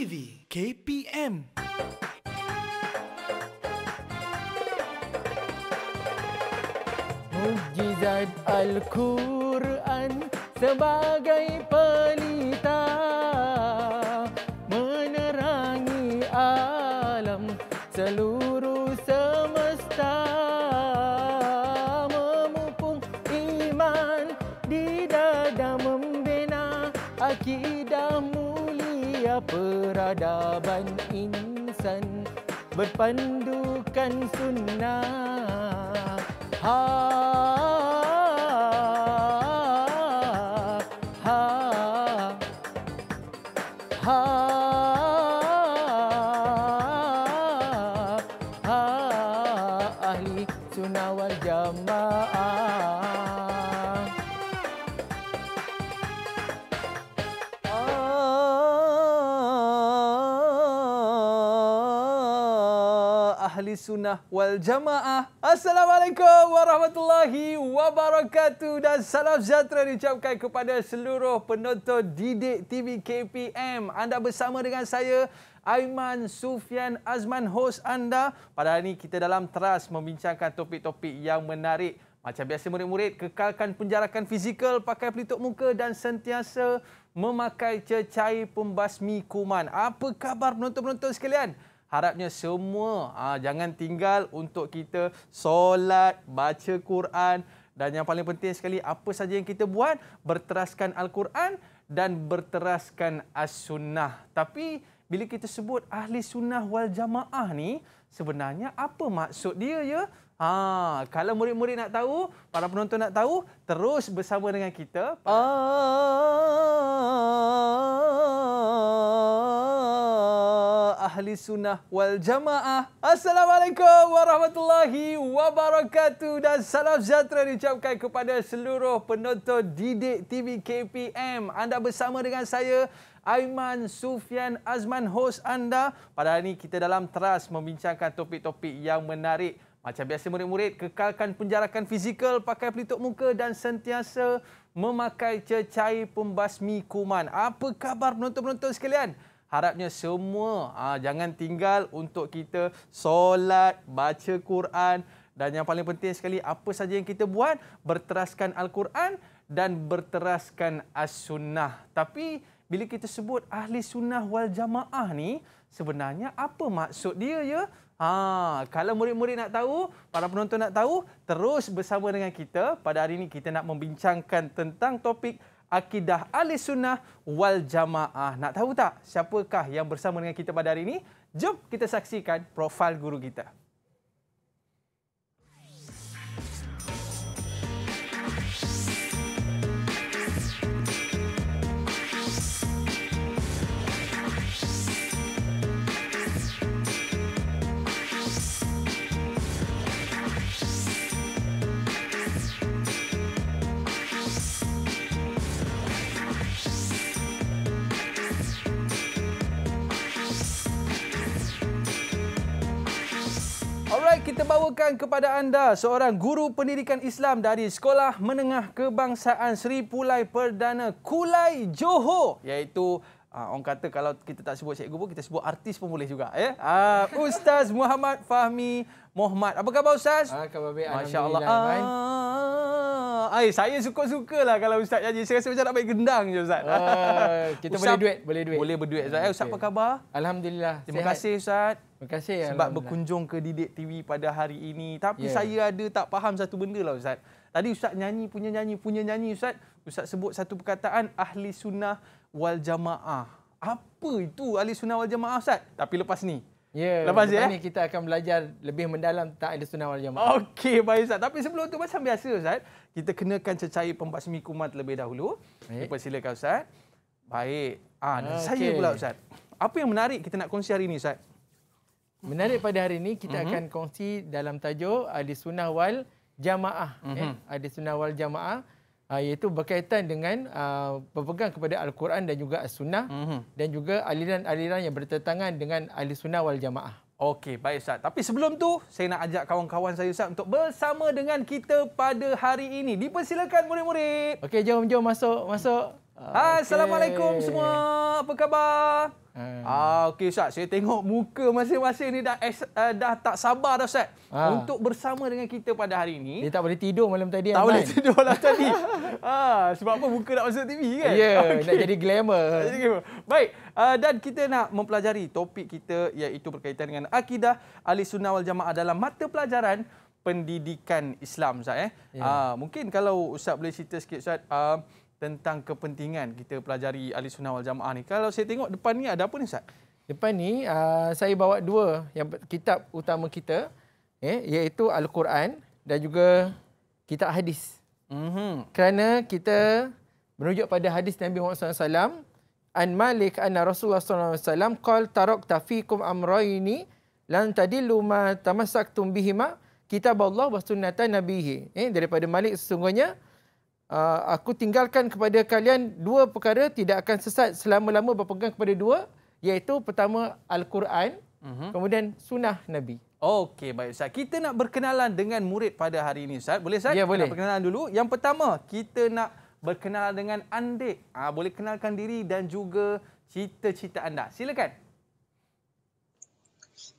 Vive KPM. Mujizat Al-Quran sebagai pelita menerangi alam seluruh peradaban insan berpandukan sunnah. Ha. -ha. sunnah wal jamaah. Assalamualaikum warahmatullahi wabarakatuh dan salam sejahtera diucapkan kepada seluruh penonton Didik TV KPM. Anda bersama dengan saya Aiman Sufian Azman host anda. Pada hari ini kita dalam teras membincangkan topik-topik yang menarik. Macam biasa murid-murid kekalkan penjarakan fizikal, pakai pelitup muka dan sentiasa memakai cecair pembasmi kuman. Apa khabar penonton-penonton sekalian? harapnya semua ha, jangan tinggal untuk kita solat, baca Quran dan yang paling penting sekali apa saja yang kita buat berteraskan Al-Quran dan berteraskan As-Sunnah. Tapi bila kita sebut ahli sunnah wal jamaah ni sebenarnya apa maksud dia ya? Ha, kalau murid-murid nak tahu, para penonton nak tahu, terus bersama dengan kita. Ah ahli sunnah wal jamaah. Assalamualaikum warahmatullahi wabarakatuh dan salam sejahtera diucapkan kepada seluruh penonton Didik TV KPM. Anda bersama dengan saya Aiman Sufian Azman host anda. Pada hari ini kita dalam teras membincangkan topik-topik yang menarik. Macam biasa murid-murid kekalkan penjarakan fizikal, pakai pelitup muka dan sentiasa memakai cecair pembasmi kuman. Apa khabar penonton-penonton sekalian? harapnya semua ha, jangan tinggal untuk kita solat, baca Quran dan yang paling penting sekali apa saja yang kita buat berteraskan Al-Quran dan berteraskan As-Sunnah. Tapi bila kita sebut ahli sunnah wal jamaah ni sebenarnya apa maksud dia ya? Ha, kalau murid-murid nak tahu, para penonton nak tahu, terus bersama dengan kita. Pada hari ini kita nak membincangkan tentang topik akidah ahli sunnah wal jamaah. Nak tahu tak siapakah yang bersama dengan kita pada hari ini? Jom kita saksikan profil guru kita. kita bawakan kepada anda seorang guru pendidikan Islam dari Sekolah Menengah Kebangsaan Sri Pulai Perdana Kulai Johor iaitu Uh, orang kata kalau kita tak sebut cikgu pun, kita sebut artis pun boleh juga. Eh? Uh, Ustaz Muhammad Fahmi Mohamad Apa khabar Ustaz? Uh, khabar baik. Masya Allah. Ay, saya suka-suka lah kalau Ustaz janji. Saya rasa macam nak baik gendang je Ustaz. Uh, kita Ustaz, boleh duit. Boleh duit. Boleh berduit Ustaz. Ustaz apa khabar? Alhamdulillah. Terima sihat. kasih Ustaz. Terima kasih. Sebab berkunjung ke Didik TV pada hari ini. Tapi yeah. saya ada tak faham satu benda lah Ustaz. Tadi Ustaz nyanyi, punya nyanyi, punya nyanyi Ustaz. Ustaz sebut satu perkataan ahli sunnah wal jamaah. Apa itu ahli sunnah wal jamaah Ustaz? Tapi lepas ni. Ya. Yeah, lepas ni, ya? ni kita akan belajar lebih mendalam tentang ahli sunnah wal jamaah. Okey baik Ustaz. Tapi sebelum tu macam biasa Ustaz, kita kenakan cecair pembasmi kumat terlebih dahulu. Baik. silakan Ustaz. Baik. Ah, okay. saya pula Ustaz. Apa yang menarik kita nak kongsi hari ini Ustaz? Menarik pada hari ini kita mm-hmm. akan kongsi dalam tajuk ahli sunnah wal jamaah. Mm-hmm. Eh, mhm. ahli sunnah wal jamaah. Ah, iaitu berkaitan dengan ah, berpegang kepada Al-Quran dan juga As-Sunnah mm-hmm. dan juga aliran-aliran yang bertentangan dengan Ahli Sunnah wal Jamaah. Okey, baik Ustaz. Tapi sebelum tu, saya nak ajak kawan-kawan saya Ustaz untuk bersama dengan kita pada hari ini. Dipersilakan murid-murid. Okey, jom jom masuk, masuk. Hai, okay. Assalamualaikum semua. Apa khabar? Hmm. Ah, Okey, Ustaz. Saya tengok muka masing-masing ni dah, uh, dah tak sabar dah, Ustaz. Ha. Untuk bersama dengan kita pada hari ini. Dia tak boleh tidur malam tadi. Tak online. boleh tidur malam tadi. ah, sebab apa? Muka nak masuk TV kan? Ya, yeah, okay. nak jadi glamour. Baik. Uh, dan kita nak mempelajari topik kita iaitu berkaitan dengan akidah ahli sunnah wal jamaah dalam mata pelajaran pendidikan Islam, Ustaz. Eh? Yeah. Ya. Uh, mungkin kalau Ustaz boleh cerita sikit, Ustaz. Uh, tentang kepentingan kita pelajari ahli sunnah wal jamaah ni. Kalau saya tengok depan ni ada apa ni Ustaz? Depan ni uh, saya bawa dua yang kitab utama kita eh, iaitu Al-Quran dan juga kitab hadis. Mm-hmm. Kerana kita merujuk pada hadis Nabi Muhammad SAW An Malik anna Rasulullah Sallallahu Alaihi Wasallam qal tarak tafikum amrayni lan tadillu ma tamassaktum bihima kitab Allah wa sunnatan nabihi. Eh, daripada Malik sesungguhnya Ah, aku tinggalkan kepada kalian dua perkara tidak akan sesat selama-lama berpegang kepada dua iaitu pertama al-Quran uh-huh. kemudian sunnah Nabi. Okey baik Ustaz. Kita nak berkenalan dengan murid pada hari ini Ustaz. Boleh Ustaz? Ya, boleh. Nak berkenalan dulu. Yang pertama kita nak berkenalan dengan Andik. Ah ha, boleh kenalkan diri dan juga cita-cita anda. Silakan.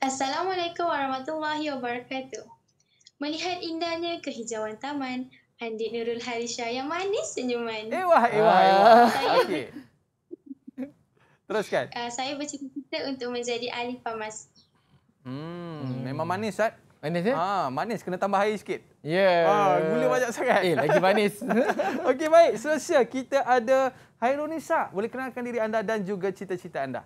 Assalamualaikum warahmatullahi wabarakatuh. Melihat indahnya kehijauan taman, Andik Nurul Harisha yang manis senyuman. Ewah wah, ewah. Eh, eh, ah, saya. Okey. Teruskan. Uh, saya bercita-cita untuk menjadi ahli farmasi. Hmm, hmm. memang manis, Sat. Manis ya? Ah, manis kena tambah air sikit. Ya. Yeah. Ah, gula banyak sangat. Eh, lagi manis. Okey, baik. Selanjutnya kita ada Hairunisa. Boleh kenalkan diri anda dan juga cita-cita anda.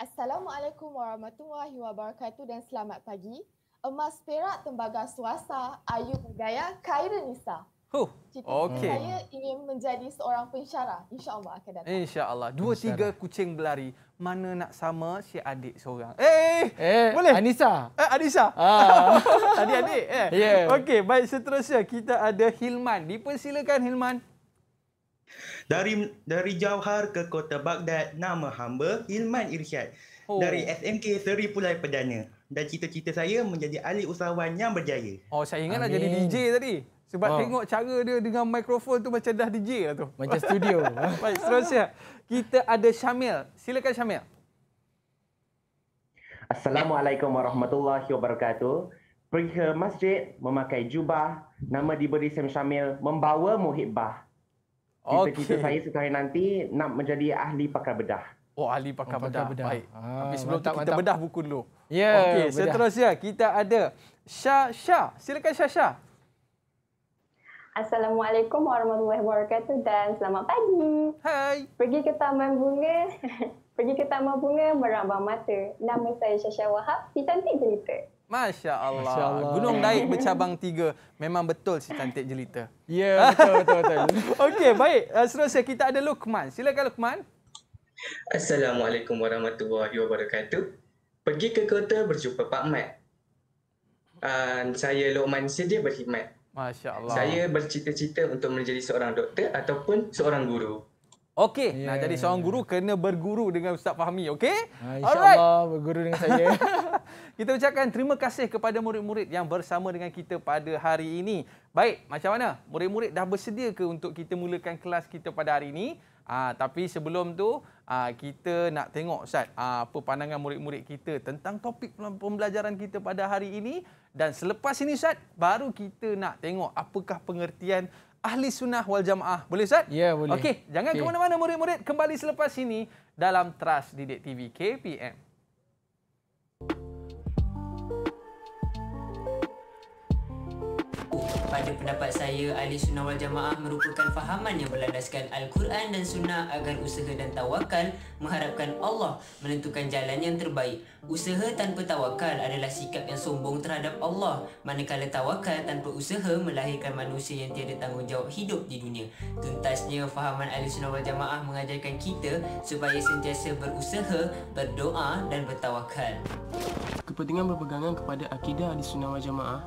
Assalamualaikum warahmatullahi wabarakatuh dan selamat pagi. Emas Perak Tembaga Swasta Ayu Gaya Kairunisa. Huh. Cita okay. saya ingin menjadi seorang pensyarah. InsyaAllah akan datang. InsyaAllah. Dua, Insya tiga kucing berlari. Mana nak sama si adik seorang. Eh, eh, eh. eh boleh? Anissa. Eh, Anissa. Ah. Tadi ah. adik. Eh. Yeah. Okey, baik seterusnya kita ada Hilman. Dipersilakan Hilman. Dari dari Jauhar ke Kota Baghdad, nama hamba Hilman Irsyad. Oh. Dari SMK Seri Pulai Perdana dan cita-cita saya menjadi ahli usahawan yang berjaya. Oh, saya ingatlah Amin. jadi DJ tadi. Sebab oh. tengok cara dia dengan mikrofon tu macam dah DJ lah tu. Macam studio. Baik, seterusnya. Kita ada Syamil. Silakan Syamil. Assalamualaikum warahmatullahi wabarakatuh. Pergi ke masjid, memakai jubah, nama diberi Sam Syamil, membawa muhibbah. Cita-cita okay. saya sekali nanti nak menjadi ahli pakar bedah. Oh, ahli pakar, oh, pakar bedah. bedah. Baik. Ah, Habis sebelum tu kita bedah buku dulu. Ya. Okey, seterusnya kita ada Syah Syah. Silakan Syah Syah. Assalamualaikum warahmatullahi wabarakatuh dan selamat pagi. Hai. Pergi ke taman bunga. Pergi ke taman bunga merambah mata. Nama saya Syah Syah Wahab. Si cantik jelita. Masya Allah. Masya Allah. Gunung Daik bercabang tiga. Memang betul si cantik jelita. Ya, yeah, betul-betul. Okey, baik. Eh, seterusnya kita ada Lukman. Silakan Lukman. Assalamualaikum warahmatullahi wabarakatuh pergi ke kota berjumpa Pak Mat. Uh, ah, saya Lokman sedia berkhidmat. Masya Allah. Saya bercita-cita untuk menjadi seorang doktor ataupun seorang guru. Okey, yeah. nak jadi seorang guru kena berguru dengan Ustaz Fahmi, okey? Insya-Allah berguru dengan saya. kita ucapkan terima kasih kepada murid-murid yang bersama dengan kita pada hari ini. Baik, macam mana? Murid-murid dah bersedia ke untuk kita mulakan kelas kita pada hari ini? Ah tapi sebelum tu ah kita nak tengok Ustaz ah, apa pandangan murid-murid kita tentang topik pembelajaran kita pada hari ini dan selepas ini Ustaz baru kita nak tengok apakah pengertian ahli sunnah wal jamaah. Boleh Ustaz? Ya boleh. Okey, jangan okay. ke mana-mana murid-murid kembali selepas ini dalam Trust Didik TV KPM. Pada pendapat saya, ahli sunnah wal jamaah merupakan fahaman yang berlandaskan Al-Quran dan sunnah agar usaha dan tawakal mengharapkan Allah menentukan jalan yang terbaik. Usaha tanpa tawakal adalah sikap yang sombong terhadap Allah, manakala tawakal tanpa usaha melahirkan manusia yang tiada tanggungjawab hidup di dunia. Tuntasnya, fahaman ahli sunnah wal jamaah mengajarkan kita supaya sentiasa berusaha, berdoa dan bertawakal. Kepentingan berpegangan kepada akidah ahli sunnah wal jamaah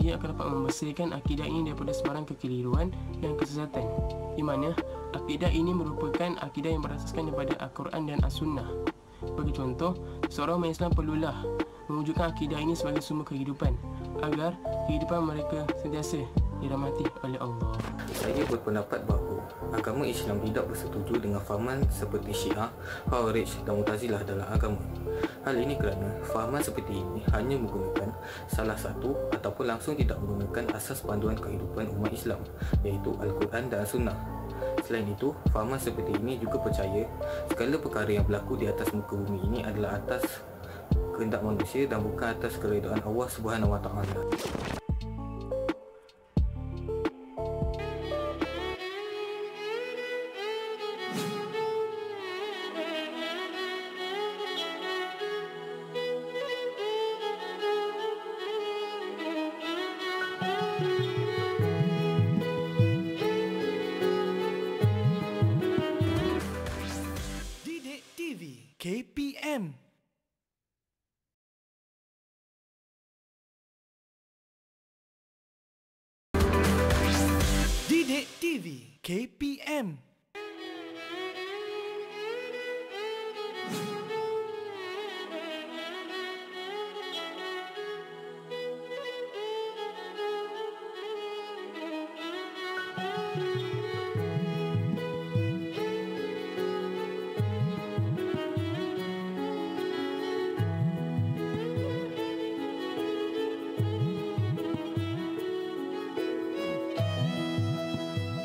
ia akan dapat membersihkan akidah ini daripada sebarang kekeliruan dan kesesatan. Di mana, akidah ini merupakan akidah yang berasaskan daripada Al-Quran dan As-Sunnah. Bagi contoh, seorang umat Islam perlulah mewujudkan akidah ini sebagai sumber kehidupan agar kehidupan mereka sentiasa dirahmati oleh Allah. Saya berpendapat bahawa agama Islam tidak bersetuju dengan fahaman seperti Syiah, Khawarij dan Mutazilah dalam agama. Hal ini kerana fahaman seperti ini hanya menggunakan salah satu ataupun langsung tidak menggunakan asas panduan kehidupan umat Islam iaitu Al-Quran dan Sunnah. Selain itu, fahaman seperti ini juga percaya segala perkara yang berlaku di atas muka bumi ini adalah atas kehendak manusia dan bukan atas keredaan Allah Subhanahu Wa Taala.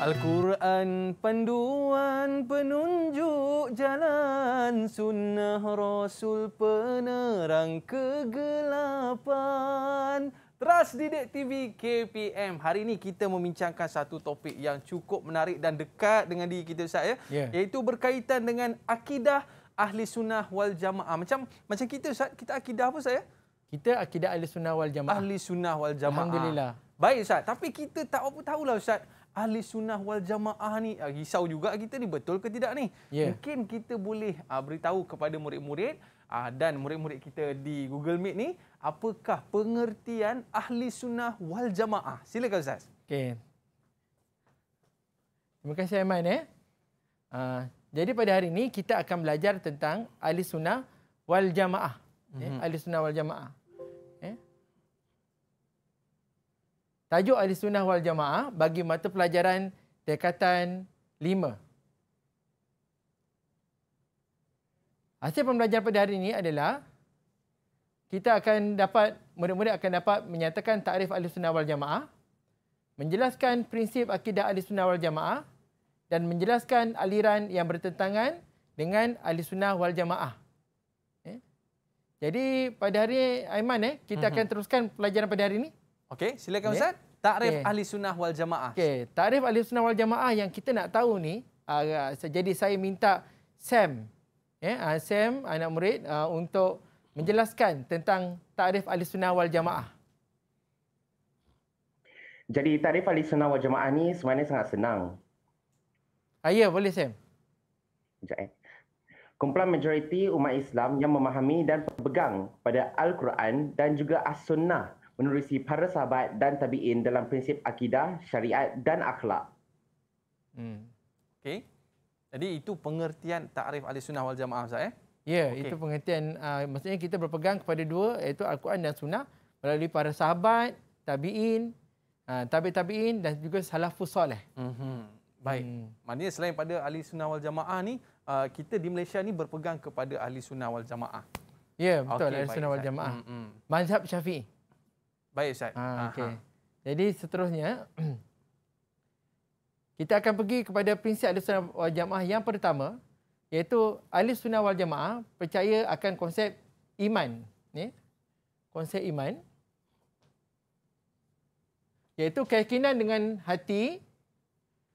Al-Quran panduan penunjuk jalan Sunnah Rasul penerang kegelapan Trust Didik TV KPM Hari ini kita membincangkan satu topik yang cukup menarik dan dekat dengan diri kita Ustaz ya yeah. Iaitu berkaitan dengan akidah Ahli Sunnah wal Jamaah Macam macam kita Ustaz, kita akidah apa Ustaz ya? Kita akidah Ahli Sunnah wal Jamaah Ahli Sunnah wal Jamaah Alhamdulillah Baik Ustaz, tapi kita tak apa-apa tahulah Ustaz ahli sunnah wal jamaah ni uh, risau juga kita ni betul ke tidak ni yeah. mungkin kita boleh uh, beritahu kepada murid-murid uh, dan murid-murid kita di Google Meet ni apakah pengertian ahli sunnah wal jamaah silakan ustaz okey terima kasih Aiman eh uh, jadi pada hari ini kita akan belajar tentang ahli sunnah wal jamaah mm-hmm. eh, mhm. ahli sunnah wal jamaah Tajuk Ahli Sunnah Wal Jamaah bagi mata pelajaran Dekatan 5. Hasil pembelajaran pada hari ini adalah kita akan dapat, murid-murid akan dapat menyatakan takrif Ahli Sunnah Wal Jamaah, menjelaskan prinsip akidah Ahli Sunnah Wal Jamaah dan menjelaskan aliran yang bertentangan dengan Ahli Sunnah Wal Jamaah. Eh? Jadi pada hari ini, Aiman, eh, kita mhm. akan teruskan pelajaran pada hari ini. Okey, silakan Ustaz. Yeah. Takrif okay. Ahli Sunnah Wal Jamaah. Okay. Takrif Ahli Sunnah Wal Jamaah yang kita nak tahu ni, uh, jadi saya minta Sam, yeah, ya, uh, Sam anak murid uh, untuk menjelaskan tentang Takrif Ahli Sunnah Wal Jamaah. Jadi Takrif Ahli Sunnah Wal Jamaah ni sebenarnya sangat senang. Uh, ya, boleh Sam. Sekejap eh. Kumpulan majoriti umat Islam yang memahami dan berpegang pada Al-Quran dan juga As-Sunnah menerusi para sahabat dan tabi'in dalam prinsip akidah, syariat dan akhlak. Hmm. Okey. Jadi itu pengertian takrif ahli sunnah wal jamaah Ustaz eh? Ya, yeah, okay. itu pengertian uh, maksudnya kita berpegang kepada dua iaitu Al-Quran dan sunnah melalui para sahabat, tabi'in, uh, tabi' tabi'in dan juga salafus soleh. Mm-hmm. Baik. Hmm. Maknanya selain pada ahli sunnah wal jamaah ni, uh, kita di Malaysia ni berpegang kepada ahli sunnah wal jamaah. Ya, yeah, betul okay, ahli sunnah wal jamaah. Mm-hmm. Mazhab Syafi'i. Baik Ustaz. Ah, ha, okay. Jadi seterusnya, kita akan pergi kepada prinsip Ahli Sunnah Wal Jamaah yang pertama, iaitu Ahli Sunnah Wal Jamaah percaya akan konsep iman. Ni, konsep iman. Iaitu keyakinan dengan hati,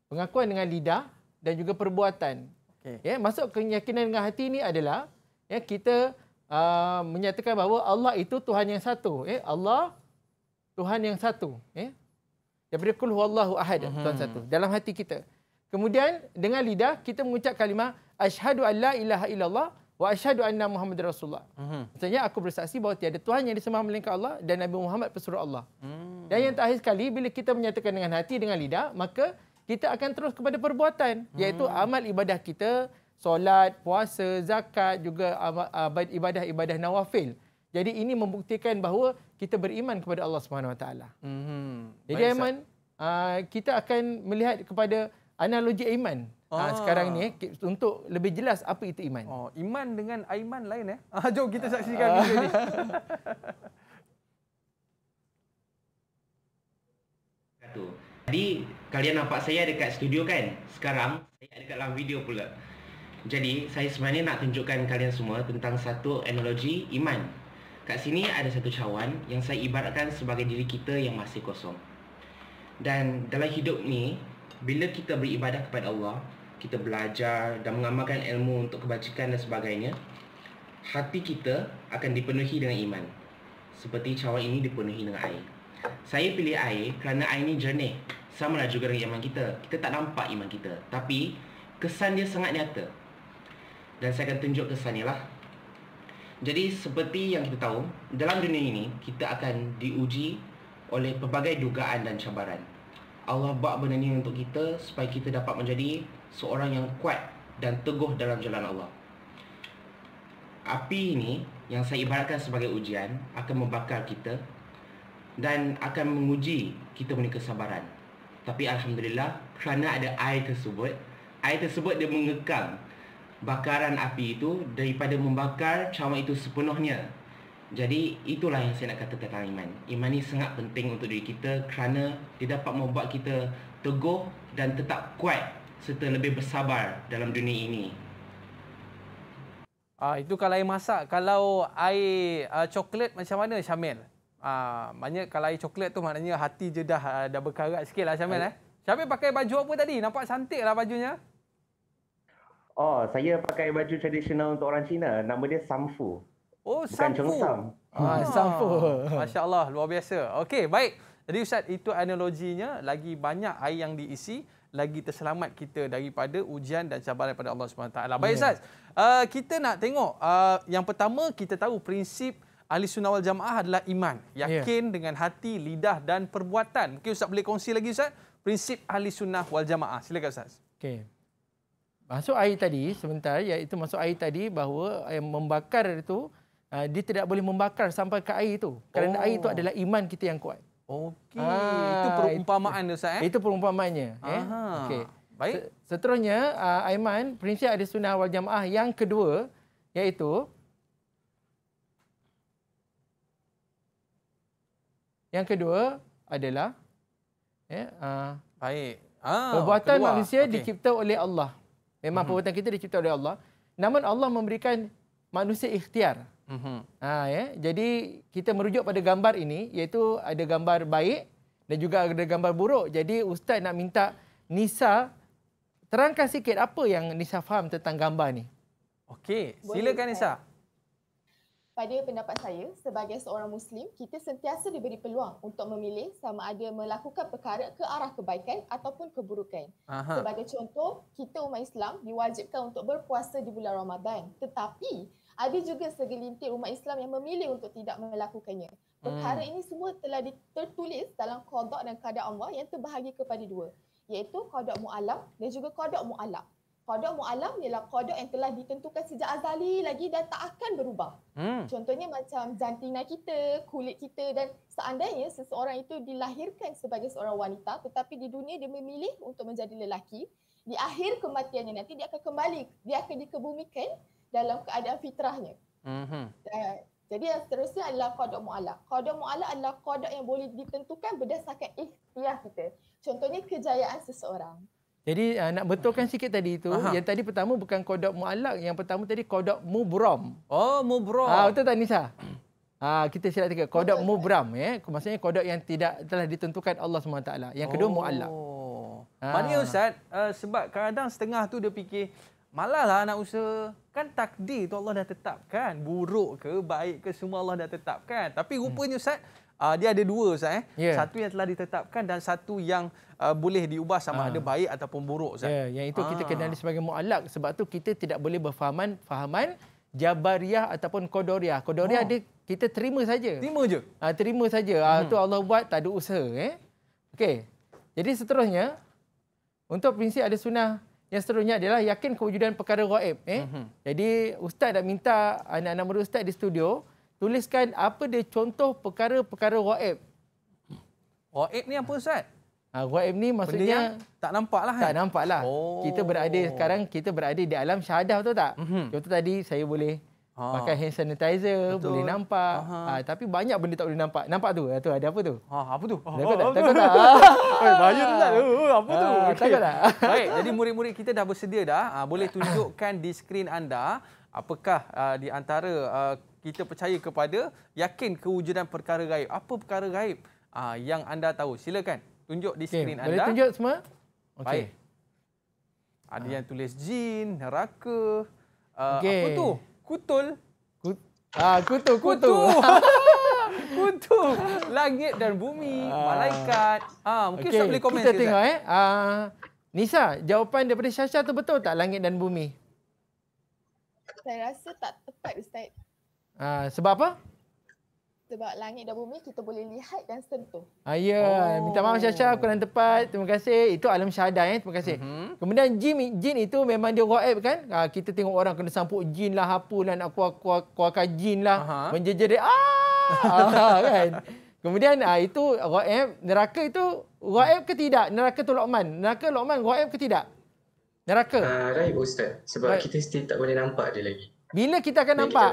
pengakuan dengan lidah dan juga perbuatan. Okay. Ya, masuk keyakinan dengan hati ini adalah ya, kita uh, menyatakan bahawa Allah itu Tuhan yang satu. Ya, Allah Tuhan yang satu. Ya? Daripada kul huwallahu ahad, mm-hmm. Tuhan mhm. satu. Dalam hati kita. Kemudian dengan lidah kita mengucap kalimah asyhadu alla ilaha illallah wa asyhadu anna Muhammad rasulullah. Mm-hmm. Maksudnya aku bersaksi bahawa tiada tuhan yang disembah melainkan Allah dan Nabi Muhammad pesuruh Allah. Mm-hmm. Dan yang terakhir sekali bila kita menyatakan dengan hati dengan lidah maka kita akan terus kepada perbuatan iaitu mm-hmm. amal ibadah kita solat, puasa, zakat juga ah, ibadah-ibadah nawafil. Jadi ini membuktikan bahawa kita beriman kepada Allah Subhanahu Wa Taala. Mhm. Jadi Baik, Aiman, uh, kita akan melihat kepada analogi iman ah. uh, sekarang ni eh, untuk lebih jelas apa itu iman. Oh, iman dengan Aiman lain eh. Ah, jom kita saksikan ah. video ah. ni. Satu. Jadi kalian nampak saya dekat studio kan? Sekarang saya dekat dalam video pula. Jadi saya sebenarnya nak tunjukkan kalian semua tentang satu analogi iman. Kat sini ada satu cawan yang saya ibaratkan sebagai diri kita yang masih kosong. Dan dalam hidup ni, bila kita beribadah kepada Allah, kita belajar dan mengamalkan ilmu untuk kebajikan dan sebagainya, hati kita akan dipenuhi dengan iman. Seperti cawan ini dipenuhi dengan air. Saya pilih air kerana air ini jernih. Sama lah juga dengan iman kita. Kita tak nampak iman kita. Tapi, kesan dia sangat nyata. Dan saya akan tunjuk kesannya lah. Jadi seperti yang kita tahu, dalam dunia ini kita akan diuji oleh pelbagai dugaan dan cabaran. Allah buat benda ini untuk kita supaya kita dapat menjadi seorang yang kuat dan teguh dalam jalan Allah. Api ini yang saya ibaratkan sebagai ujian akan membakar kita dan akan menguji kita punya kesabaran. Tapi Alhamdulillah kerana ada air tersebut, air tersebut dia mengekang bakaran api itu daripada membakar cawan itu sepenuhnya. Jadi itulah yang saya nak kata tentang iman. Iman ini sangat penting untuk diri kita kerana dia dapat membuat kita teguh dan tetap kuat serta lebih bersabar dalam dunia ini. Ah itu kalau air masak, kalau air uh, coklat macam mana Syamil? Ah maknanya kalau air coklat tu maknanya hati je dah uh, ah, dah berkarat sikitlah Syamil eh. Syamil pakai baju apa tadi? Nampak cantiklah bajunya. Oh, saya pakai baju tradisional untuk orang Cina. Nama dia Samfu. Oh, Bukan Samfu. Sam. Ah, ah. Samfu. Masya-Allah, luar biasa. Okey, baik. Jadi ustaz, itu analoginya lagi banyak air yang diisi lagi terselamat kita daripada ujian dan cabaran daripada Allah SWT. Baik ya. Ustaz, yeah. uh, kita nak tengok uh, yang pertama kita tahu prinsip Ahli Sunnah wal Jamaah adalah iman. Ya. Yakin yeah. dengan hati, lidah dan perbuatan. Mungkin Ustaz boleh kongsi lagi Ustaz, prinsip Ahli Sunnah wal Jamaah. Silakan Ustaz. Okay masuk air tadi sebentar iaitu masuk air tadi bahawa yang membakar itu uh, dia tidak boleh membakar sampai ke air itu kerana oh. air itu adalah iman kita yang kuat. Okey, ah, itu perumpamaan dia Ustaz eh. Itu perumpamannya eh. Okey. Baik. Seterusnya uh, Aiman, prinsip ada sunnah wal jamaah yang kedua iaitu Yang kedua adalah ya, uh, baik. Ah, perbuatan kedua. manusia okay. dicipta oleh Allah. Memang mm-hmm. perbuatan kita dicipta oleh Allah. Namun Allah memberikan manusia ikhtiar. Mm-hmm. Ha, ya? Jadi kita merujuk pada gambar ini, iaitu ada gambar baik dan juga ada gambar buruk. Jadi Ustaz nak minta Nisa terangkan sikit apa yang Nisa faham tentang gambar ini. Okey, silakan Nisa. Boleh. Pada pendapat saya, sebagai seorang Muslim, kita sentiasa diberi peluang untuk memilih sama ada melakukan perkara ke arah kebaikan ataupun keburukan. Aha. Sebagai contoh, kita umat Islam diwajibkan untuk berpuasa di bulan Ramadan. Tetapi, ada juga segelintir umat Islam yang memilih untuk tidak melakukannya. Hmm. Perkara hmm. ini semua telah tertulis dalam kodok dan kadar Allah yang terbahagi kepada dua. Iaitu kodok mu'alam dan juga kodok mu'alam. Kodok mu'alam ialah kodok yang telah ditentukan sejak azali lagi dan tak akan berubah. Hmm. Contohnya macam jantina kita, kulit kita dan seandainya seseorang itu dilahirkan sebagai seorang wanita tetapi di dunia dia memilih untuk menjadi lelaki. Di akhir kematiannya nanti dia akan kembali, dia akan dikebumikan dalam keadaan fitrahnya. Hmm. Uh, jadi yang seterusnya adalah kodok mu'alak. Kodok mu'alak adalah kodok yang boleh ditentukan berdasarkan ikhtiar kita. Contohnya kejayaan seseorang. Jadi uh, nak betulkan sikit tadi itu. Aha. Yang tadi pertama bukan kodok mu'alak. Yang pertama tadi kodok mubram. Oh, mubram. Ah, betul tak Nisa? Ah, kita silap tiga. Kodok betul, mubram. Ya. Maksudnya kodok yang tidak telah ditentukan Allah SWT. Yang kedua oh. mu'alak. Ah. Maksudnya Ustaz, uh, sebab kadang setengah tu dia fikir, malah lah nak usaha. Kan takdir tu Allah dah tetapkan. Buruk ke, baik ke, semua Allah dah tetapkan. Tapi rupanya hmm. Ustaz, uh, dia ada dua Ustaz. Eh? Yeah. Satu yang telah ditetapkan dan satu yang uh, boleh diubah sama uh. ada baik ataupun buruk Ustaz. Yeah, yang itu uh. kita kenali sebagai mu'alak. Sebab tu kita tidak boleh berfahaman fahaman jabariyah ataupun kodoriyah. Kodoriyah oh. dia kita terima saja. Terima je? Uh, terima saja. Itu hmm. uh, Allah buat tak ada usaha. Eh? Okey. Jadi seterusnya, untuk prinsip ada sunnah yang seterusnya adalah yakin kewujudan perkara gaib. Eh? Mm -hmm. Jadi Ustaz dah minta anak-anak murid Ustaz di studio tuliskan apa dia contoh perkara-perkara waib. Waib ni apa Ustaz? Ha, waib ni maksudnya... tak nampak lah. Kan? Tak eh? nampak lah. Oh. Kita berada sekarang, kita berada di alam syahadah tu tak? Mm-hmm. Contoh tadi saya boleh ha. pakai hand sanitizer, Betul. boleh nampak. Ha, tapi banyak benda tak boleh nampak. Nampak tu? Ha, tu ada apa tu? Ha, apa tu? Ha, takut, tak? Apa tak? Takut tak? Eh, tu tak? Oh, oh, apa tu? Ha, takut tak? Baik, jadi murid-murid kita dah bersedia dah. Ha, boleh tunjukkan di skrin anda apakah uh, di antara uh, kita percaya kepada yakin kewujudan perkara gaib. Apa perkara gaib uh, yang anda tahu? Silakan tunjuk di skrin okay. anda. Boleh tunjuk semua? Okay. Baik. Ada ha. yang tulis jin, neraka. Uh, ah, okay. Apa tu? Kutul. Kut ah, kutul, kutul. kutul. Kutu, langit dan bumi, malaikat. Ah, mungkin okay. saya boleh komen. Kita tengok eh. Ah, Nisa, jawapan daripada Syasha tu betul tak langit dan bumi? Saya rasa tak tepat Ustaz. Ha, sebab apa? Sebab langit dan bumi kita boleh lihat dan sentuh. Ah, ya. Oh. Minta maaf Syasha, kurang tepat. Terima kasih. Itu alam syahadah. Eh. Terima kasih. Uh-huh. Kemudian jin, jin itu memang dia raib kan? Ha, kita tengok orang kena sampuk jin lah, hapu apalah nak kuah-kuahkan jin lah. Uh-huh. Menjejer dia, ah, kan? Kemudian ha, itu raib. Neraka itu raib ke tidak? Neraka tu Lokman. Neraka Lokman raib ke tidak? Neraka. Uh, raib Ustaz. Sebab raib. kita still tak boleh nampak dia lagi. Bila kita akan Bila nampak?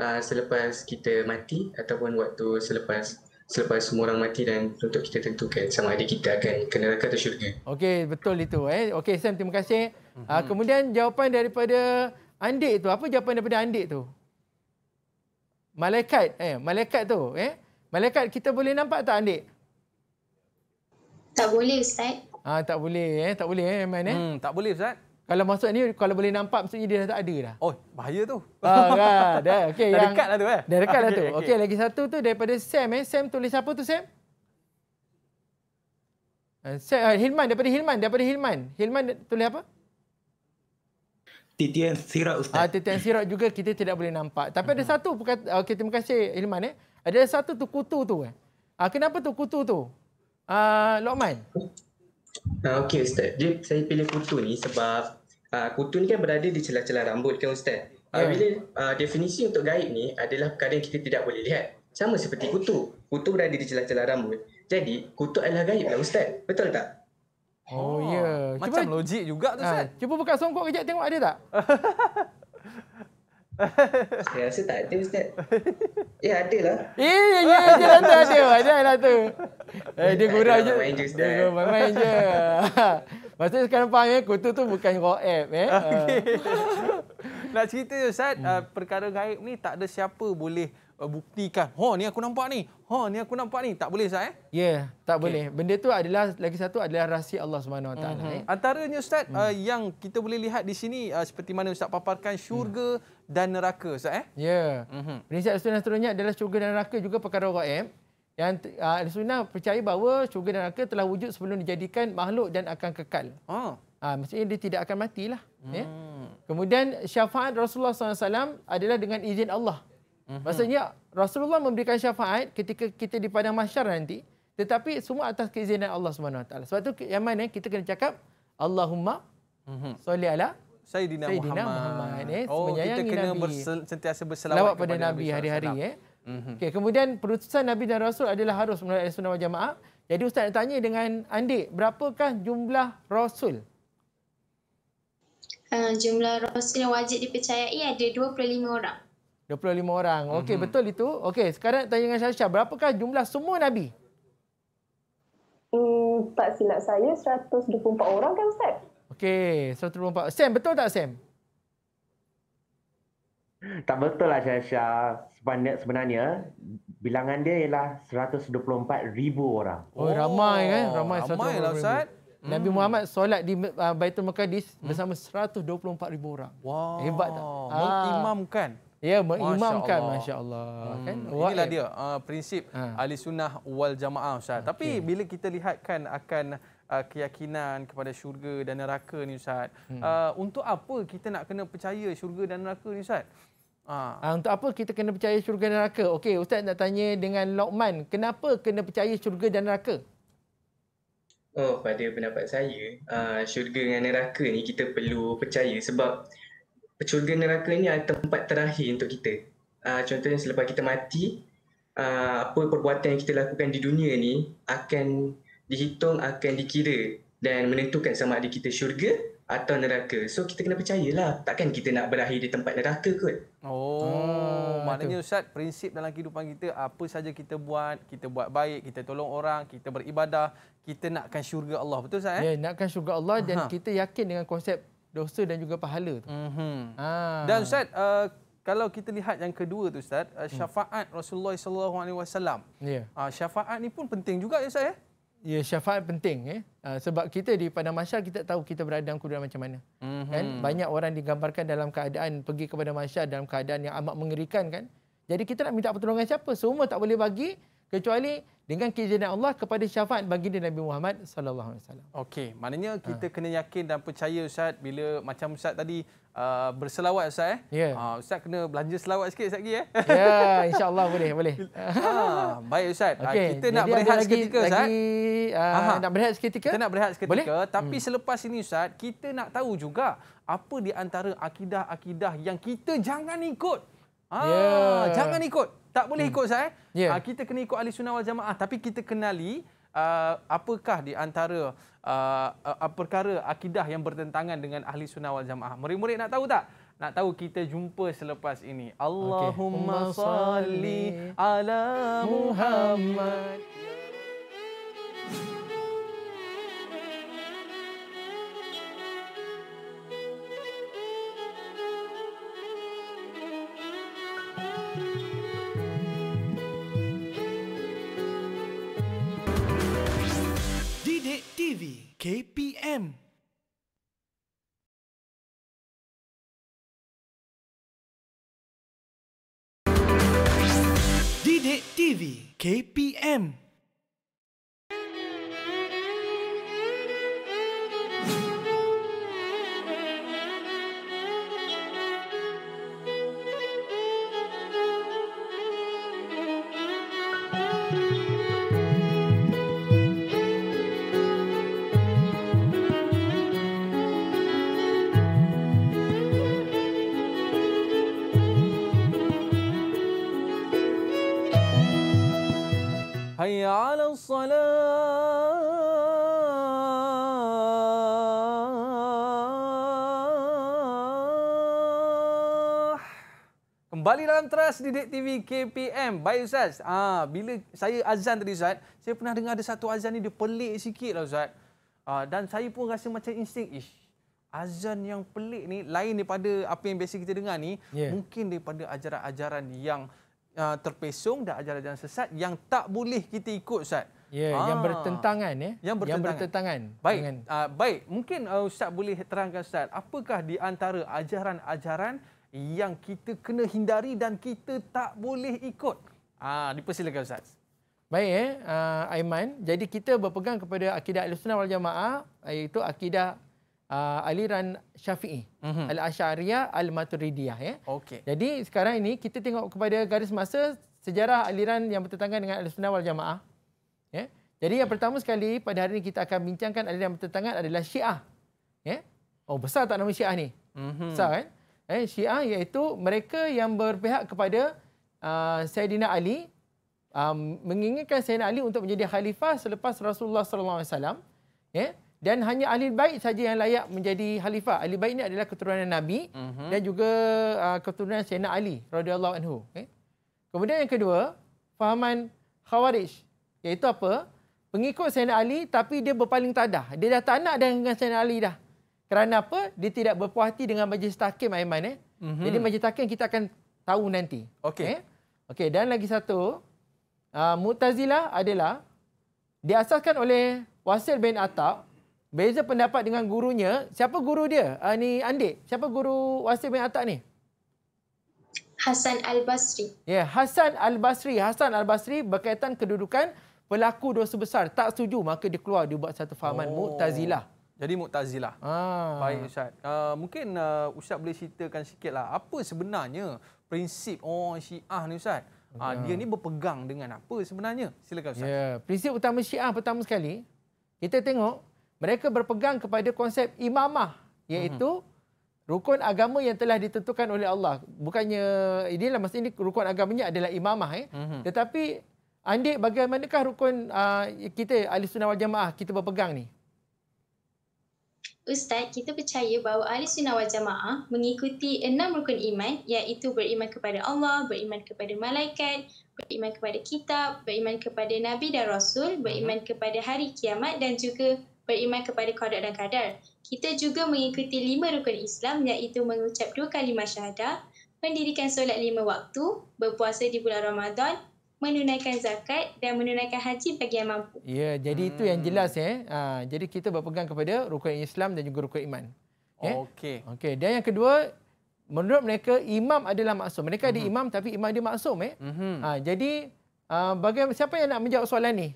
Ah, selepas kita mati ataupun waktu selepas selepas semua orang mati dan untuk kita tentukan sama ada kita akan ke neraka atau syurga. Okey, betul itu eh. Okey Sam, terima kasih. Mm-hmm. Uh, kemudian jawapan daripada Andik tu, apa jawapan daripada Andik tu? Malaikat eh, malaikat tu eh. Malaikat kita boleh nampak tak Andik? Tak boleh Ustaz. Ah, tak boleh eh, tak boleh eh, Aiman eh. Hmm, tak boleh Ustaz. Kalau masuk ni, kalau boleh nampak, maksudnya dia dah tak ada dah. Oh, bahaya tu. Ah, kan? dah, okay, dah yang, dekat lah tu. Eh? Dah dekat okay, lah tu. Okay. okay, lagi satu tu daripada Sam. Eh. Sam tulis apa tu, Sam? Eh, Sam uh, Hilman, daripada Hilman. Daripada Hilman. Hilman tulis apa? Titian Sirat, Ustaz. Ah, titian Sirat juga kita tidak boleh nampak. Tapi ada hmm. satu, ah, okay, terima kasih Hilman. Eh. Ada satu tu kutu tu. Eh. Ah, kenapa tu kutu tu? Uh, Lokman? Ah, okey Ustaz, Jadi, saya pilih kutu ni sebab uh, ah, kutu ni kan berada di celah-celah rambut kan Ustaz? Yeah. Uh, ya. bila uh, definisi untuk gaib ni adalah perkara yang kita tidak boleh lihat. Sama seperti kutu. Kutu berada di celah-celah rambut. Jadi, kutu adalah gaib lah Ustaz. Betul tak? Oh, oh ya. Yeah. Macam logik juga tu ah, Ustaz. Uh, cuba buka songkok kejap tengok ada tak? Saya rasa tak ada Ustaz. Eh, ada lah. Eh, ya, ya, ya, ya, ada, ada, ada lah tu. Eh, dia gurau je. Dia gurau main je. Maksudnya sekarang faham ya, eh, kutu tu bukan raw app eh. Okay. Eh. Nak cerita Ustaz, hmm. uh, perkara gaib ni tak ada siapa boleh uh, buktikan. Ha ni aku nampak ni. Ha ni aku nampak ni. Tak boleh Ustaz eh? Ya, yeah, tak okay. boleh. Benda tu adalah lagi satu adalah rahsia Allah SWT. Mm-hmm. Eh. Antaranya Ustaz hmm. uh, yang kita boleh lihat di sini uh, seperti mana Ustaz paparkan syurga hmm. dan neraka Ustaz eh? Ya. Yeah. Mm-hmm. Prinsip seterusnya adalah syurga dan neraka juga perkara raib. Eh. Yang uh, ah, Al-Sunnah percaya bahawa syurga dan neraka telah wujud sebelum dijadikan makhluk dan akan kekal. Oh. Ah. Uh, maksudnya dia tidak akan matilah. Hmm. Yeah. Kemudian syafaat Rasulullah SAW adalah dengan izin Allah. Hmm. Maksudnya Rasulullah memberikan syafaat ketika kita di padang mahsyar nanti. Tetapi semua atas keizinan Allah Subhanahu SWT. Sebab tu yang mana kita kena cakap Allahumma hmm. soli ala Sayyidina, Muhammad. Muhammad eh, oh, kita kena bersel, sentiasa berselawat kepada, kepada Nabi hari-hari. Eh. Mm-hmm. Okay, kemudian perutusan Nabi dan Rasul adalah harus melalui Ahli Sunnah wal Jamaah. Jadi Ustaz nak tanya dengan Andik, berapakah jumlah Rasul? Uh, jumlah Rasul yang wajib dipercayai ada 25 orang. 25 orang. Okey, mm-hmm. betul itu. Okey, sekarang tanya dengan Syasha, berapakah jumlah semua Nabi? Hmm, tak silap saya, 124 orang kan Ustaz? Okey, 124. Sam, betul tak Sam? Tak betul lah Syasha sebenarnya, sebenarnya bilangan dia ialah ribu orang. Oh, eh? oh ramai kan? Ramai, ramai lah Ustaz. Nabi hmm. Muhammad solat di uh, Baitul Maqadis hmm. bersama ribu orang. Wow. Hebat tak? Mengimamkan. Ah. Ya, mengimamkan. Masya, Masya Allah. Hmm. Kan? Inilah eh? dia uh, prinsip ha. Ahli Sunnah Wal Jamaah Ustaz. Okay. Tapi bila kita lihat kan akan uh, keyakinan kepada syurga dan neraka ni Ustaz. Hmm. Uh, untuk apa kita nak kena percaya syurga dan neraka ni Ustaz? Ha. Ha, untuk apa kita kena percaya syurga dan neraka? Okey, Ustaz nak tanya dengan Lokman, kenapa kena percaya syurga dan neraka? Oh, pada pendapat saya, uh, syurga dan neraka ni kita perlu percaya sebab syurga dan neraka ni adalah tempat terakhir untuk kita. Uh, contohnya selepas kita mati, uh, apa perbuatan yang kita lakukan di dunia ni akan dihitung, akan dikira dan menentukan sama ada kita syurga atau neraka. So kita kena percayalah. Takkan kita nak berakhir di tempat neraka kot. Oh, oh maknanya itu. ustaz, prinsip dalam kehidupan kita apa saja kita buat, kita buat baik, kita tolong orang, kita beribadah, kita nakkan syurga Allah. Betul ustaz eh? Ya, nakkan syurga Allah dan kita yakin dengan konsep dosa dan juga pahala tu. Mhm. Ah. Dan ustaz, uh, kalau kita lihat yang kedua tu ustaz, uh, syafaat hmm. Rasulullah SAW. alaihi wasallam. Ya. Ah, syafaat ni pun penting juga ya ustaz eh? ya syafaat penting ya. Uh, sebab kita di padang masyarakat kita tahu kita berada dalam kudrat macam mana. Mm-hmm. Kan? Banyak orang digambarkan dalam keadaan pergi kepada masyarakat dalam keadaan yang amat mengerikan kan. Jadi kita nak minta pertolongan siapa? Semua tak boleh bagi kecuali dengan keizinan Allah kepada syafaat baginda Nabi Muhammad sallallahu alaihi wasallam. Okey, maknanya kita ha. kena yakin dan percaya ustaz bila macam ustaz tadi uh, berselawat ustaz eh. Yeah. Ya. Uh, ustaz kena belanja selawat sikit ustaz lagi eh. Ya, yeah, insya-Allah boleh, boleh. Ha, baik ustaz. Ah, okay. Kita Jadi nak berehat lagi, seketika ustaz. Lagi, uh, nak berehat seketika? Kita nak berehat seketika, boleh? tapi hmm. selepas ini ustaz, kita nak tahu juga apa di antara akidah-akidah yang kita jangan ikut. Ah, yeah. jangan ikut. Tak boleh hmm. ikut saya. Yeah. Uh, kita kena ikut ahli sunnah wal jamaah. Tapi kita kenali uh, apakah di antara uh, uh, perkara akidah yang bertentangan dengan ahli sunnah wal jamaah. Murid-murid nak tahu tak? Nak tahu kita jumpa selepas ini. Okay. Allahumma salli ala Muhammad. dalam Trust Didik TV KPM. Baik Ustaz. ha, bila saya azan tadi Ustaz, saya pernah dengar ada satu azan ni dia pelik sikit lah Ustaz. Ha, dan saya pun rasa macam insting, ish, azan yang pelik ni lain daripada apa yang biasa kita dengar ni. Yeah. Mungkin daripada ajaran-ajaran yang uh, terpesong dan ajaran-ajaran sesat yang tak boleh kita ikut Ustaz. Ya, yeah, ha. yang bertentangan ya. Yang bertentangan. Yang bertentangan baik, dengan... uh, baik. Mungkin uh, Ustaz boleh terangkan Ustaz, apakah di antara ajaran-ajaran yang kita kena hindari dan kita tak boleh ikut. Ah, dipersilakan Ustaz. Baik, eh, uh, Aiman. Jadi kita berpegang kepada akidah Al-Sunnah wal-Jamaah iaitu akidah uh, aliran Syafi'i. Mm-hmm. Al-Asyariah Al-Maturidiyah. Eh. Ya. Okay. Jadi sekarang ini kita tengok kepada garis masa sejarah aliran yang bertentangan dengan Al-Sunnah wal-Jamaah. Yeah. Jadi yang pertama sekali pada hari ini kita akan bincangkan aliran yang bertentangan adalah Syiah. Yeah. Oh besar tak nama Syiah ni? mm Besar kan? Eh? eh, Syiah iaitu mereka yang berpihak kepada uh, Sayyidina Ali um, menginginkan Sayyidina Ali untuk menjadi khalifah selepas Rasulullah SAW alaihi ya, dan hanya ahli baik saja yang layak menjadi khalifah ahli baik ini adalah keturunan nabi mm-hmm. dan juga uh, keturunan Sayyidina Ali radhiyallahu anhu ya. kemudian yang kedua fahaman khawarij iaitu apa pengikut Sayyidina Ali tapi dia berpaling tadah dia dah tak nak dengan Sayyidina Ali dah kerana apa? Dia tidak berpuas hati dengan majlis tahkim Aiman eh. Mm-hmm. Jadi majlis tahkim kita akan tahu nanti. Okey. Eh? Okey, dan lagi satu, uh, ah, Mu'tazilah adalah diasaskan oleh Wasil bin atak. beza pendapat dengan gurunya. Siapa guru dia? Uh, ni Andik. Siapa guru Wasil bin atak ni? Hasan Al-Basri. Ya, yeah, Hasan Al-Basri. Hasan Al-Basri berkaitan kedudukan pelaku dosa besar tak setuju maka dia keluar dia buat satu fahaman oh. Mu'tazilah. Jadi Mu'tazilah. Ah. Baik Ustaz. Uh, mungkin uh, Ustaz boleh ceritakan sikit lah. Apa sebenarnya prinsip orang oh, Syiah ni Ustaz? Ah, ya. Uh, dia ni berpegang dengan apa sebenarnya? Silakan Ustaz. Ya. Prinsip utama Syiah pertama sekali. Kita tengok. Mereka berpegang kepada konsep imamah. Iaitu hmm. rukun agama yang telah ditentukan oleh Allah. Bukannya inilah maksudnya ini rukun agamanya adalah imamah. Eh. Hmm. Tetapi Andik bagaimanakah rukun uh, kita ahli sunnah wal jamaah kita berpegang ni? Ustaz, kita percaya bahawa ahli sunnah wal jamaah mengikuti enam rukun iman iaitu beriman kepada Allah, beriman kepada malaikat, beriman kepada kitab, beriman kepada Nabi dan Rasul, mhm. beriman kepada hari kiamat dan juga beriman kepada kodak dan kadar. Kita juga mengikuti lima rukun Islam iaitu mengucap dua kalimah syahadah, mendirikan solat lima waktu, berpuasa di bulan Ramadan, menunaikan zakat dan menunaikan haji bagi yang mampu. Ya, jadi hmm. itu yang jelas eh. Ha, jadi kita berpegang kepada rukun Islam dan juga rukun iman. Eh? Okey. Okey, dan yang kedua menurut mereka imam adalah maksum. Mereka uh-huh. ada imam tapi imam dia maksum eh. Uh-huh. Ha, jadi uh, bagi siapa yang nak menjawab soalan ni?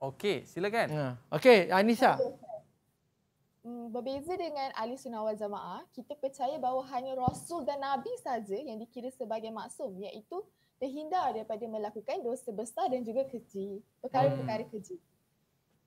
Okey, silakan. Ha. Okey, Anisa. Hmm, berbeza dengan ahli sunnah wal jamaah, kita percaya bahawa hanya Rasul dan Nabi saja yang dikira sebagai maksum, iaitu terhindar daripada melakukan dosa besar dan juga keji. Perkara-perkara hmm. keji.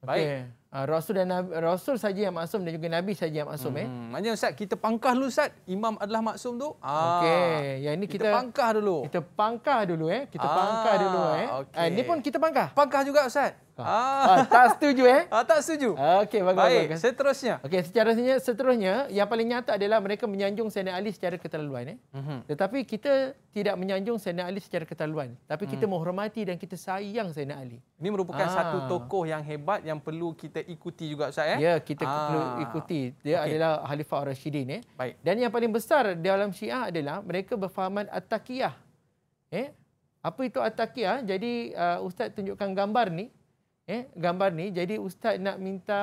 Baik. Ah, Rasul dan Nabi, Rasul saja yang maksum dan juga Nabi saja yang maksum eh. hmm. eh. Maknanya ustaz kita pangkah dulu ustaz imam adalah maksum tu. Ah, okey, yang ini kita, kita pangkah dulu. Kita pangkah dulu eh. Kita Aa, ah, pangkah dulu eh. Okay. Eh ini pun kita pangkah. Pangkah juga ustaz. Ah. ah tak setuju eh? Ah, tak setuju. Okey, bagus. Baik, bagus. seterusnya. Okey, secara seterusnya, seterusnya yang paling nyata adalah mereka menyanjung Sayyidina Ali secara keterlaluan eh. Mm-hmm. Tetapi kita tidak menyanjung Sayyidina Ali secara keterlaluan, tapi mm. kita mhm. menghormati dan kita sayang Sayyidina Ali. Ini merupakan ah. satu tokoh yang hebat yang perlu kita kita ikuti juga Ustaz. Eh? Ya, kita Aa. Ah. perlu ikuti. Dia okay. adalah Khalifah Rashidin. Eh? Baik. Dan yang paling besar di dalam Syiah adalah mereka berfahaman At-Takiyah. Eh? Apa itu At-Takiyah? Jadi uh, Ustaz tunjukkan gambar ni. Eh? Gambar ni. Jadi Ustaz nak minta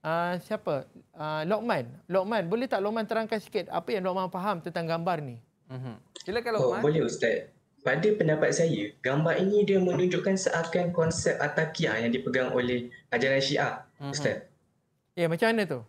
uh, siapa? Uh, Lokman. Lokman, boleh tak Lokman terangkan sikit apa yang Lokman faham tentang gambar ni? Mm -hmm. Silakan Lokman. Oh, boleh Ustaz pada pendapat saya, gambar ini dia menunjukkan seakan konsep Atakiyah yang dipegang oleh ajaran Syiah, mm-hmm. Ustaz. Ya, yeah, macam mana tu?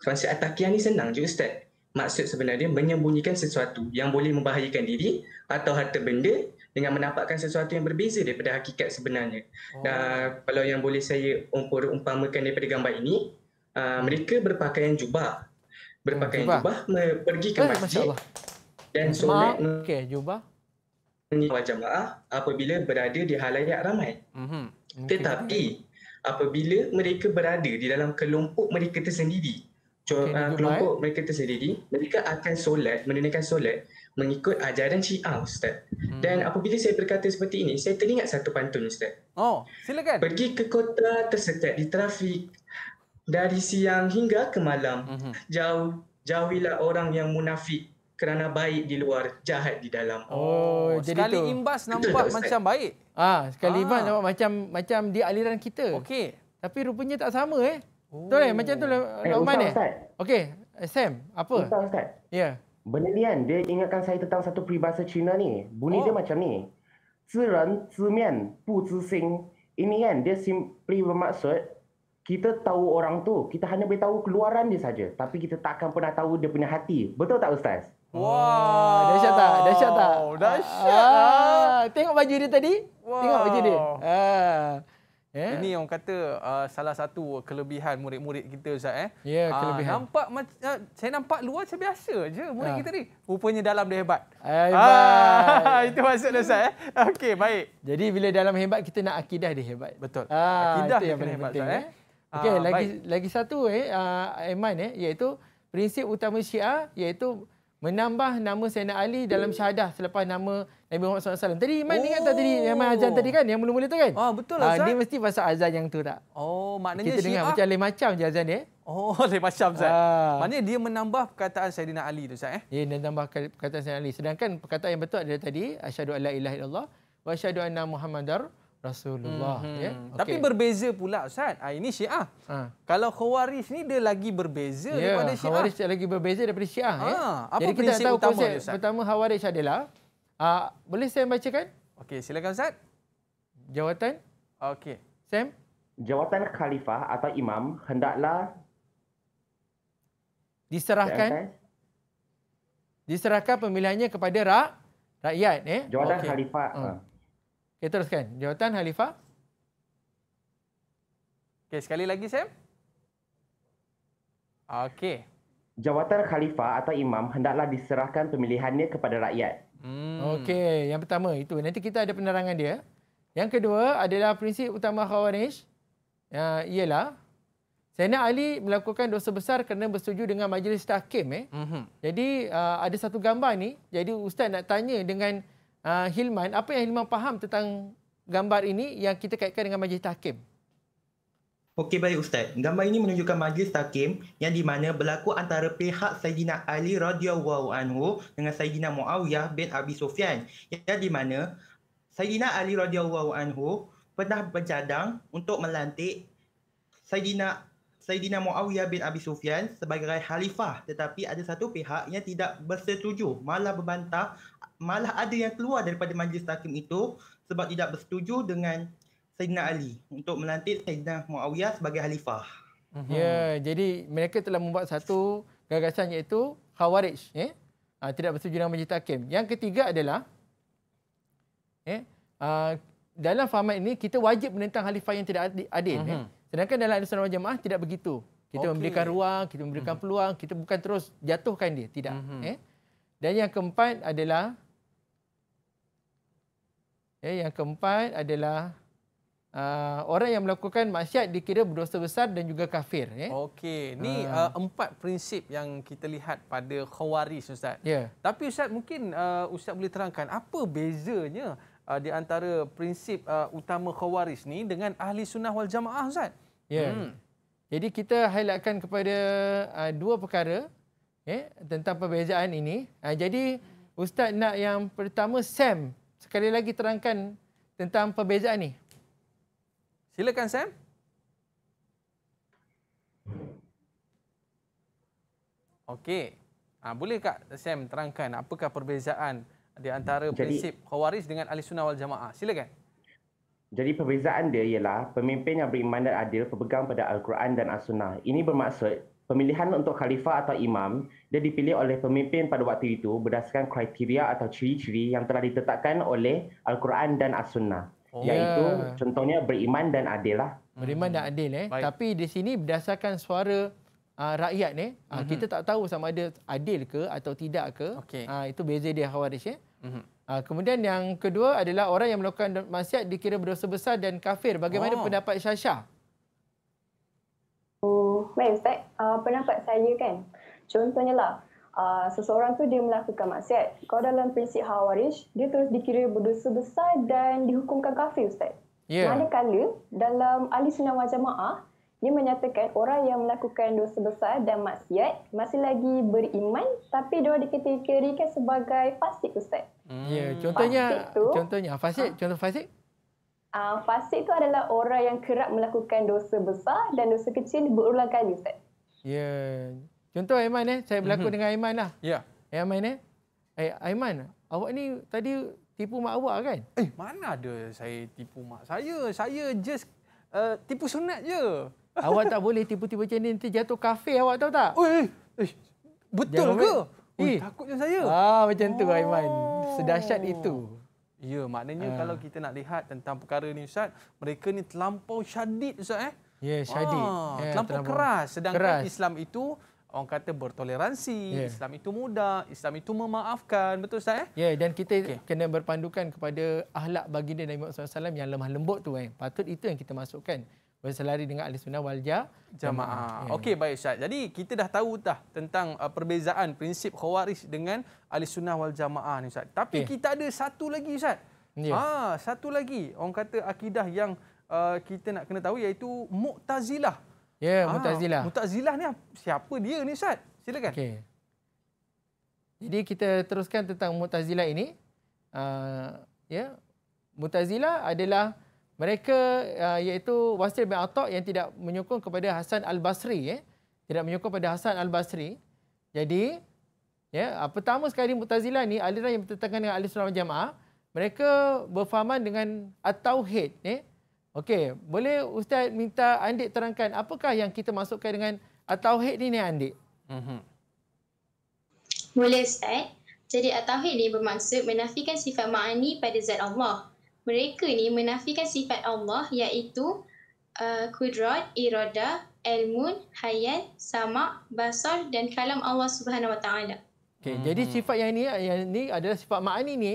Konsep Atakiyah ni senang je, Ustaz. Maksud sebenarnya menyembunyikan sesuatu yang boleh membahayakan diri atau harta benda dengan menampakkan sesuatu yang berbeza daripada hakikat sebenarnya. Oh. Dan kalau yang boleh saya umpamakan daripada gambar ini, ah, hmm. mereka berpakaian jubah. Berpakaian jubah, jubah pergi ke eh, masjid. Eh, Dan solat. Okey, jubah kawan jamaah apabila berada di halayak ramai. Mm-hmm. Okay. Tetapi apabila mereka berada di dalam kelompok mereka tersendiri, okay, ah, kelompok right. mereka tersendiri, mereka akan solat, menunaikan solat mengikut ajaran Syiah Ustaz. Mm. Dan apabila saya berkata seperti ini, saya teringat satu pantun Ustaz. Oh, silakan. Pergi ke kota tersekat di trafik dari siang hingga ke malam. Mm-hmm. Jauh, jauhilah orang yang munafik kerana baik di luar jahat di dalam. Oh, oh jadi sekali tu. imbas nampak Itu macam Ustaz. baik. Ah, ha, sekali ha. imbas ah. nampak macam macam di aliran kita. Okey. Tapi rupanya tak sama eh. Oh. Betul eh? Macam tu lah. Eh, Ustaz, mana? Ustaz. Okey, eh, Sam, apa? Ustaz, Ustaz. Ya. Yeah. Benda dia ingatkan saya tentang satu peribahasa Cina ni. Bunyi oh. dia macam ni. Ziren, zimian, bu zising. Ini kan, dia simply bermaksud kita tahu orang tu, kita hanya boleh tahu keluaran dia saja, tapi kita tak akan pernah tahu dia punya hati. Betul tak Ustaz? Wah, wow. dahsyat tak? Dahsyat tak? Oh, dahsyat. Ah, ah. Tengok baju dia tadi? Wow. Tengok baju dia. Ah. Eh? Ini orang kata uh, salah satu kelebihan murid-murid kita Ustaz eh. Ya, yeah, kelebihan. Ah, nampak macam saya nampak luar macam biasa je murid ah. kita ni. Rupanya dalam dia hebat. Hebat. Ah, itu maksud Ustaz eh. Okey, baik. Jadi bila dalam hebat kita nak akidah dia hebat. Betul. Ah, akidah yang kena hebat eh? eh. Okey, ah, lagi baik. lagi satu eh, uh, Aiman eh, iaitu prinsip utama Syiah iaitu menambah nama Sayyidina Ali dalam syahadah selepas nama Nabi Muhammad SAW. Tadi Iman oh. ingat tak oh. tadi Iman azan tadi kan yang mula-mula tu kan? Oh, betul lah. Ha, dia mesti pasal azan yang tu tak? Oh maknanya Kita Syiah. dengar macam lain macam je azan dia. Ya? Oh lain macam Ustaz. Ha. Maknanya dia menambah perkataan Sayyidina Ali tu Ustaz eh? Ya dia menambah perkataan Sayyidina Ali. Sedangkan perkataan yang betul adalah tadi Asyadu Allah ilah illallah wa asyadu anna muhammadar Rasulullah hmm. ya. Okay. Tapi berbeza pula Ustaz. Ah ini Syiah. Ha. Kalau Khawarij ni dia lagi berbeza ya, daripada Syiah. Khawarij lagi berbeza daripada Syiah ha. ya. Ah, apa Jadi kita tahu utama konsep dia, pertama Khawarij adalah uh, boleh saya bacakan? Okey, silakan Ustaz. Jawatan? Okey. Sam? Jawatan khalifah atau imam hendaklah diserahkan diserahkan pemilihannya kepada rakyat ya. Jawatan okay. khalifah. Hmm. Ha. Okey, teruskan. Jawatan Khalifah. Okay sekali lagi Sam. Okay. Jawatan Khalifah atau Imam hendaklah diserahkan pemilihannya kepada rakyat. Hmm. Okey, yang pertama itu. Nanti kita ada penerangan dia. Yang kedua adalah prinsip utama Khawarij. Uh, ialah Sayyidina Ali melakukan dosa besar kerana bersetuju dengan majlis tahkim. Eh. Mm-hmm. Jadi uh, ada satu gambar ni. Jadi Ustaz nak tanya dengan Ah, Hilman, apa yang Hilman faham tentang gambar ini yang kita kaitkan dengan majlis tahkim? Okey baik Ustaz. Gambar ini menunjukkan majlis tahkim yang di mana berlaku antara pihak Sayyidina Ali radhiyallahu anhu dengan Sayyidina Muawiyah bin Abi Sufyan. Yang di mana Sayyidina Ali radhiyallahu anhu pernah bercadang untuk melantik Sayyidina Sayyidina Muawiyah bin Abi Sufyan sebagai khalifah tetapi ada satu pihak yang tidak bersetuju malah membantah malah ada yang keluar daripada majlis tahkim itu sebab tidak bersetuju dengan Sayyidina Ali untuk melantik Sayyidina Muawiyah sebagai khalifah. Uh-huh. jadi mereka telah membuat satu gagasan iaitu khawarij, eh? Uh, tidak bersetuju dengan majlis tahkim. Yang ketiga adalah eh uh, dalam fahaman ini kita wajib menentang khalifah yang tidak adil, uh-huh. eh? Sedangkan dalam al-sunnah wal tidak begitu. Kita okay. memberikan ruang, kita memberikan uh-huh. peluang, kita bukan terus jatuhkan dia, tidak, uh-huh. eh? Dan yang keempat adalah Ya, yang keempat adalah uh, orang yang melakukan maksiat dikira berdosa besar dan juga kafir. Ya? Okey, ni uh. Uh, empat prinsip yang kita lihat pada khawaris Ustaz. Yeah. Tapi Ustaz mungkin uh, Ustaz boleh terangkan apa bezanya uh, di antara prinsip uh, utama khawaris ni dengan ahli sunnah wal jamaah Ustaz? Yeah. Hmm. Jadi kita highlightkan kepada uh, dua perkara ya, tentang perbezaan ini. Uh, jadi Ustaz nak yang pertama SAM sekali lagi terangkan tentang perbezaan ini Silakan Sam. Okey. Ah ha, boleh Kak Sam terangkan apakah perbezaan di antara jadi, prinsip Khawaris dengan Ahli Sunnah Wal Jamaah? Silakan. Jadi perbezaan dia ialah pemimpin yang beriman dan adil berpegang pada Al-Quran dan As-Sunnah. Ini bermaksud pemilihan untuk khalifah atau imam dia dipilih oleh pemimpin pada waktu itu berdasarkan kriteria atau ciri-ciri yang telah ditetapkan oleh Al-Quran dan As-Sunnah. Oh. Iaitu yeah. contohnya beriman dan adil lah. Beriman dan adil eh. Tapi di sini berdasarkan suara uh, rakyat ni, mm-hmm. kita tak tahu sama ada adil ke atau tidak ke. Okay. Uh, ah, itu beza dia khawarij ya. Mm-hmm. kemudian yang kedua adalah orang yang melakukan maksiat dikira berdosa besar dan kafir. Bagaimana oh. pendapat Syasha? Oh, baik Ustaz. Uh, pendapat saya kan, Contohnya lah, uh, seseorang tu dia melakukan maksiat. Kalau dalam prinsip Hawaris, dia terus dikira berdosa besar dan dihukumkan kafir Ustaz. Yeah. Manakala dalam Ahli Sunnah Wal Jamaah, dia menyatakan orang yang melakukan dosa besar dan maksiat masih lagi beriman tapi dia dikategorikan sebagai fasik Ustaz. Hmm. Yeah. Hmm. contohnya fasik tu, contohnya fasik, ha. contoh fasik. Uh, fasik itu adalah orang yang kerap melakukan dosa besar dan dosa kecil berulang kali Ustaz. Ya. Yeah. Contoh Aiman eh, saya berlakon mm-hmm. dengan Aiman lah. Ya. Yeah. Eh, Aiman eh. Eh, Aiman, awak ni tadi tipu mak awak kan? Eh, mana ada saya tipu mak saya. Saya just uh, tipu sunat je. Awak tak boleh tipu-tipu macam ni. Nanti jatuh kafe awak tahu tak? Oi, eh, eh, betul Jangan ke? Ui, eh. takutnya saya. Ah, macam oh. tu Aiman. Oh. Sedahsyat itu. Ya, maknanya ah. kalau kita nak lihat tentang perkara ni Ustaz, mereka ni terlampau syadid Ustaz eh. Ya, yeah, syadid. Ah, yeah, terlampau, terlampau keras. Sedangkan keras. Islam itu orang kata bertoleransi, yeah. Islam itu mudah, Islam itu memaafkan, betul Ustaz? Eh? Ya, yeah, dan kita okay. kena berpandukan kepada ahlak baginda Nabi Muhammad SAW yang lemah lembut tu. Eh. Patut itu yang kita masukkan. Berselari dengan Ahli Sunnah wal ja, Jamaah. Yeah. Ya. Okey, baik Ustaz. Jadi kita dah tahu dah tentang uh, perbezaan prinsip khawarij dengan Ahli Sunnah wal Jamaah ni Ustaz. Tapi yeah. kita ada satu lagi Ustaz. Yeah. Ha, ah, satu lagi orang kata akidah yang uh, kita nak kena tahu iaitu muqtazilah. Ya, yeah, ah, Mutazilah. Mutazilah ni siapa dia ni Ustaz? Silakan. Okey. Jadi kita teruskan tentang Mutazilah ini. Uh, ya, yeah. Mutazilah adalah mereka uh, iaitu Wasil bin Atta yang tidak menyokong kepada Hasan Al-Basri Eh. Tidak menyokong kepada Hasan Al-Basri. Jadi ya, yeah, uh, pertama sekali Mutazilah ni aliran yang bertentangan dengan al Islam Jamaah. Mereka berfahaman dengan at-tauhid ya. Eh. Okey, boleh Ustaz minta Andik terangkan apakah yang kita masukkan dengan ah, Tauhid ni, ni Andik? Mm-hmm. Boleh Ustaz. Jadi ah, Tauhid ni bermaksud menafikan sifat ma'ani pada zat Allah. Mereka ni menafikan sifat Allah iaitu uh, kudrat, irada, ilmun, hayat, samak, basar dan kalam Allah Subhanahu Wa Taala. Okey, mm-hmm. jadi sifat yang ni yang ni adalah sifat ma'ani ni.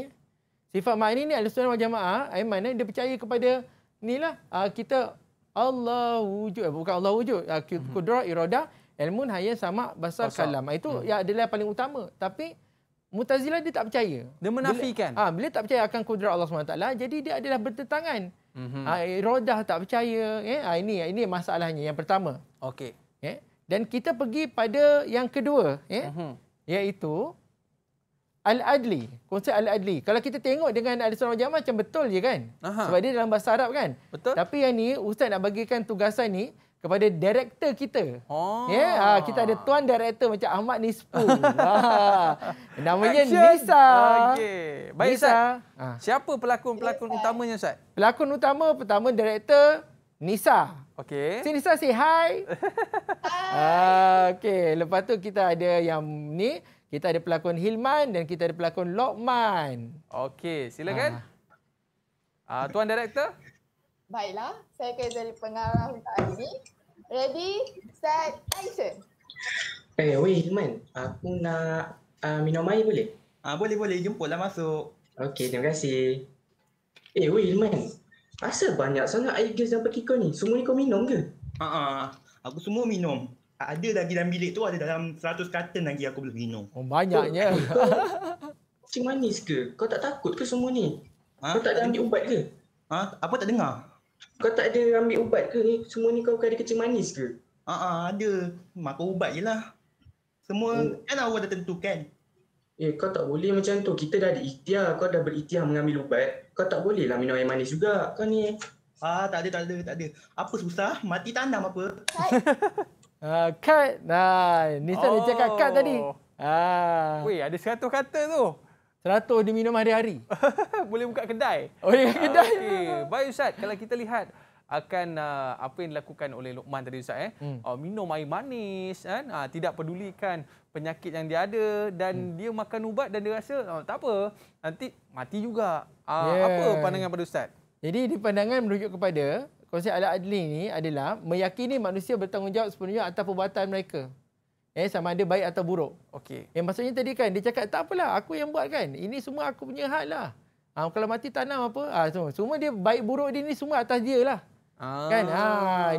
Sifat ma'ani ni Ahlus Sunnah Wal Jamaah, Aiman ni dia percaya kepada inilah uh, kita Allah wujud eh, bukan Allah wujud ah, uh, mhm. kudrah mm-hmm. irada ilmu hanya sama bahasa kalam ah, itu mm-hmm. yang adalah yang paling utama tapi mutazilah dia tak percaya dia menafikan ah bila, uh, bila tak percaya akan kudrah Allah SWT, jadi dia adalah bertentangan mm-hmm. uh, irada tak percaya eh uh, ini ini masalahnya yang pertama okey eh? dan kita pergi pada yang kedua eh mm-hmm. iaitu Al-Adli. Konsep Al-Adli. Kalau kita tengok dengan Ahli Sunnah Jamaah macam betul je kan? Aha. Sebab dia dalam bahasa Arab kan? Betul. Tapi yang ni Ustaz nak bagikan tugasan ni kepada director kita. Oh. Ya, yeah? Ha, kita ada tuan director macam Ahmad Nispu. Ha. Namanya Action. Nisa. Okey. Baik Nisa. Ustaz. Ha. Siapa pelakon-pelakon Nisa. utamanya Ustaz? Pelakon utama pertama director Nisa. Okey. Si Nisa say hi. hi. Uh, Okey, lepas tu kita ada yang ni. Kita ada pelakon Hilman dan kita ada pelakon Lokman. Okey, silakan. Ah. Ah, Tuan Direktor. Baiklah, saya akan jadi pengarah untuk hari ini. Ready, set, action. Eh, hey, weh Hilman, aku nak uh, minum air boleh? Ah, boleh, boleh. Jemputlah masuk. Okey, terima kasih. Eh, hey, weh Hilman, asal banyak sangat air gas yang pergi kau ni? Semua ni kau minum ke? Ah, uh-uh, aku semua minum ada lagi dalam bilik tu ada dalam 100 carton lagi aku belum minum. Oh banyaknya. Macam manis ke? Kau tak takut ke semua ni? Ha? Kau tak ada ambil ubat ke? Ha? Apa tak dengar? Kau tak ada ambil ubat ke ni? Semua ni kau ada kecil manis ke? Ah uh-uh, ada. Makan ubat je lah. Semua hmm. kan Allah dah tentukan. Eh kau tak boleh macam tu. Kita dah ada ikhtiar. Kau dah berikhtiar mengambil ubat. Kau tak boleh lah minum air manis juga. Kau ni. Ah tak ada tak ada tak ada. Apa susah? Mati tanam apa? Ah, uh, Nah, ni oh. saya cakap cut tadi. Oh. Ah. Uh. Weh, ada 100 kata tu. 100 dia minum hari-hari. Boleh buka kedai. Oh, ya, kedai. Ah, okay. Baik Ustaz, kalau kita lihat akan uh, apa yang dilakukan oleh Luqman tadi Ustaz eh. Hmm. Uh, minum air manis kan? Uh, tidak pedulikan penyakit yang dia ada dan hmm. dia makan ubat dan dia rasa oh, tak apa, nanti mati juga. Uh, yeah. apa pandangan pada Ustaz? Jadi di pandangan merujuk kepada konsep ala adli ni adalah meyakini manusia bertanggungjawab sepenuhnya atas perbuatan mereka. Eh, sama ada baik atau buruk. Okey. Yang eh, maksudnya tadi kan, dia cakap, tak apalah, aku yang buat kan. Ini semua aku punya hak lah. Ha, kalau mati tanam apa, ha, semua. semua dia baik buruk dia ni semua atas dia lah. Ah. Kan? Ha,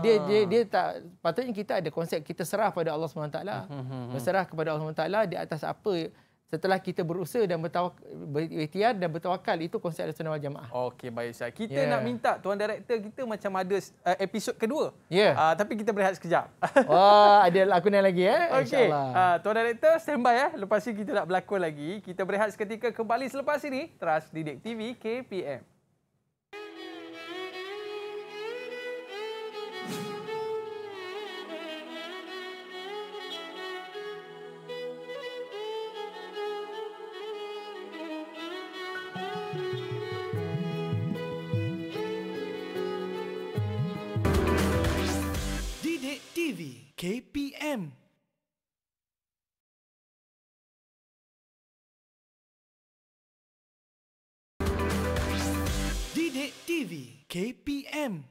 dia, dia, dia tak, patutnya kita ada konsep kita serah pada Allah SWT. Hmm, hmm, hmm, Berserah kepada Allah SWT di atas apa setelah kita berusaha dan bertawakal dan bertawakal itu konsep sunnah jamaah. Okey baik saya. Kita yeah. nak minta tuan director kita macam ada uh, episod kedua. Ya. Yeah. Uh, tapi kita berehat sekejap. Wah, ada aku nak lagi eh. Okay. InsyaAllah. Uh, tuan director standby eh. Lepas ini kita nak berlakon lagi. Kita berehat seketika kembali selepas ini. Trust Didik TV KPM. Him.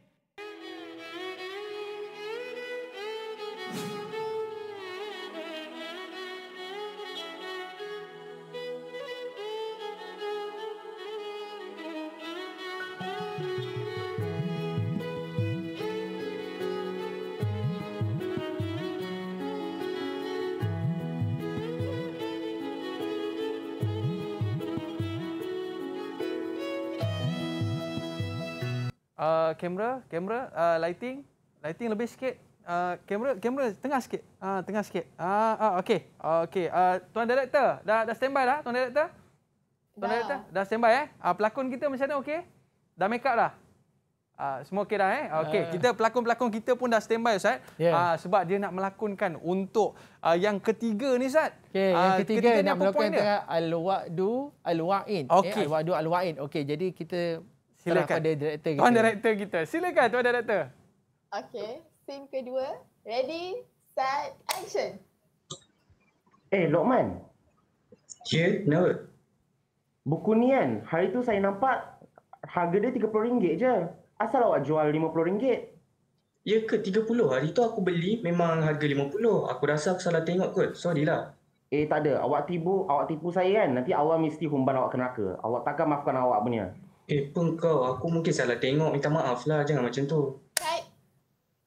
Uh, kamera, kamera, uh, lighting, lighting lebih sikit. Uh, kamera, uh, kamera tengah sikit. Ah uh, tengah sikit. Ah uh, uh, ah, okey. Uh, ah, okey. Uh, ah, tuan director, dah dah standby dah tuan director? Tuan dah. director dah standby eh? Uh, pelakon kita macam mana okey? Dah make up dah. Uh, semua okey dah eh? Okey, uh. kita pelakon-pelakon kita pun dah standby Ustaz. Yeah. Uh, sebab dia nak melakonkan untuk uh, yang ketiga ni Ustaz. Okey, yang ketiga, ketiga nak melakonkan eh, al-wa'du al-wa'in. Okay. Eh, al-wa'du al-wa'in. Okey, jadi kita Silakan. Tuan director kita. Tuan director kita. Silakan tuan director. Okay. Scene kedua. Ready, set, action. Eh, Lokman. Ya, yeah, no. Buku ni kan, hari tu saya nampak harga dia RM30 je. Asal awak jual RM50? Ya ke, RM30? Hari tu aku beli memang harga RM50. Aku rasa aku salah tengok kot. Sorry lah. Eh, tak ada. Awak tipu, awak tipu saya kan? Nanti awak mesti humban awak ke neraka. Awak takkan maafkan awak punya. Eh, pun kau. Aku mungkin salah tengok. Minta maaf lah. Jangan macam tu.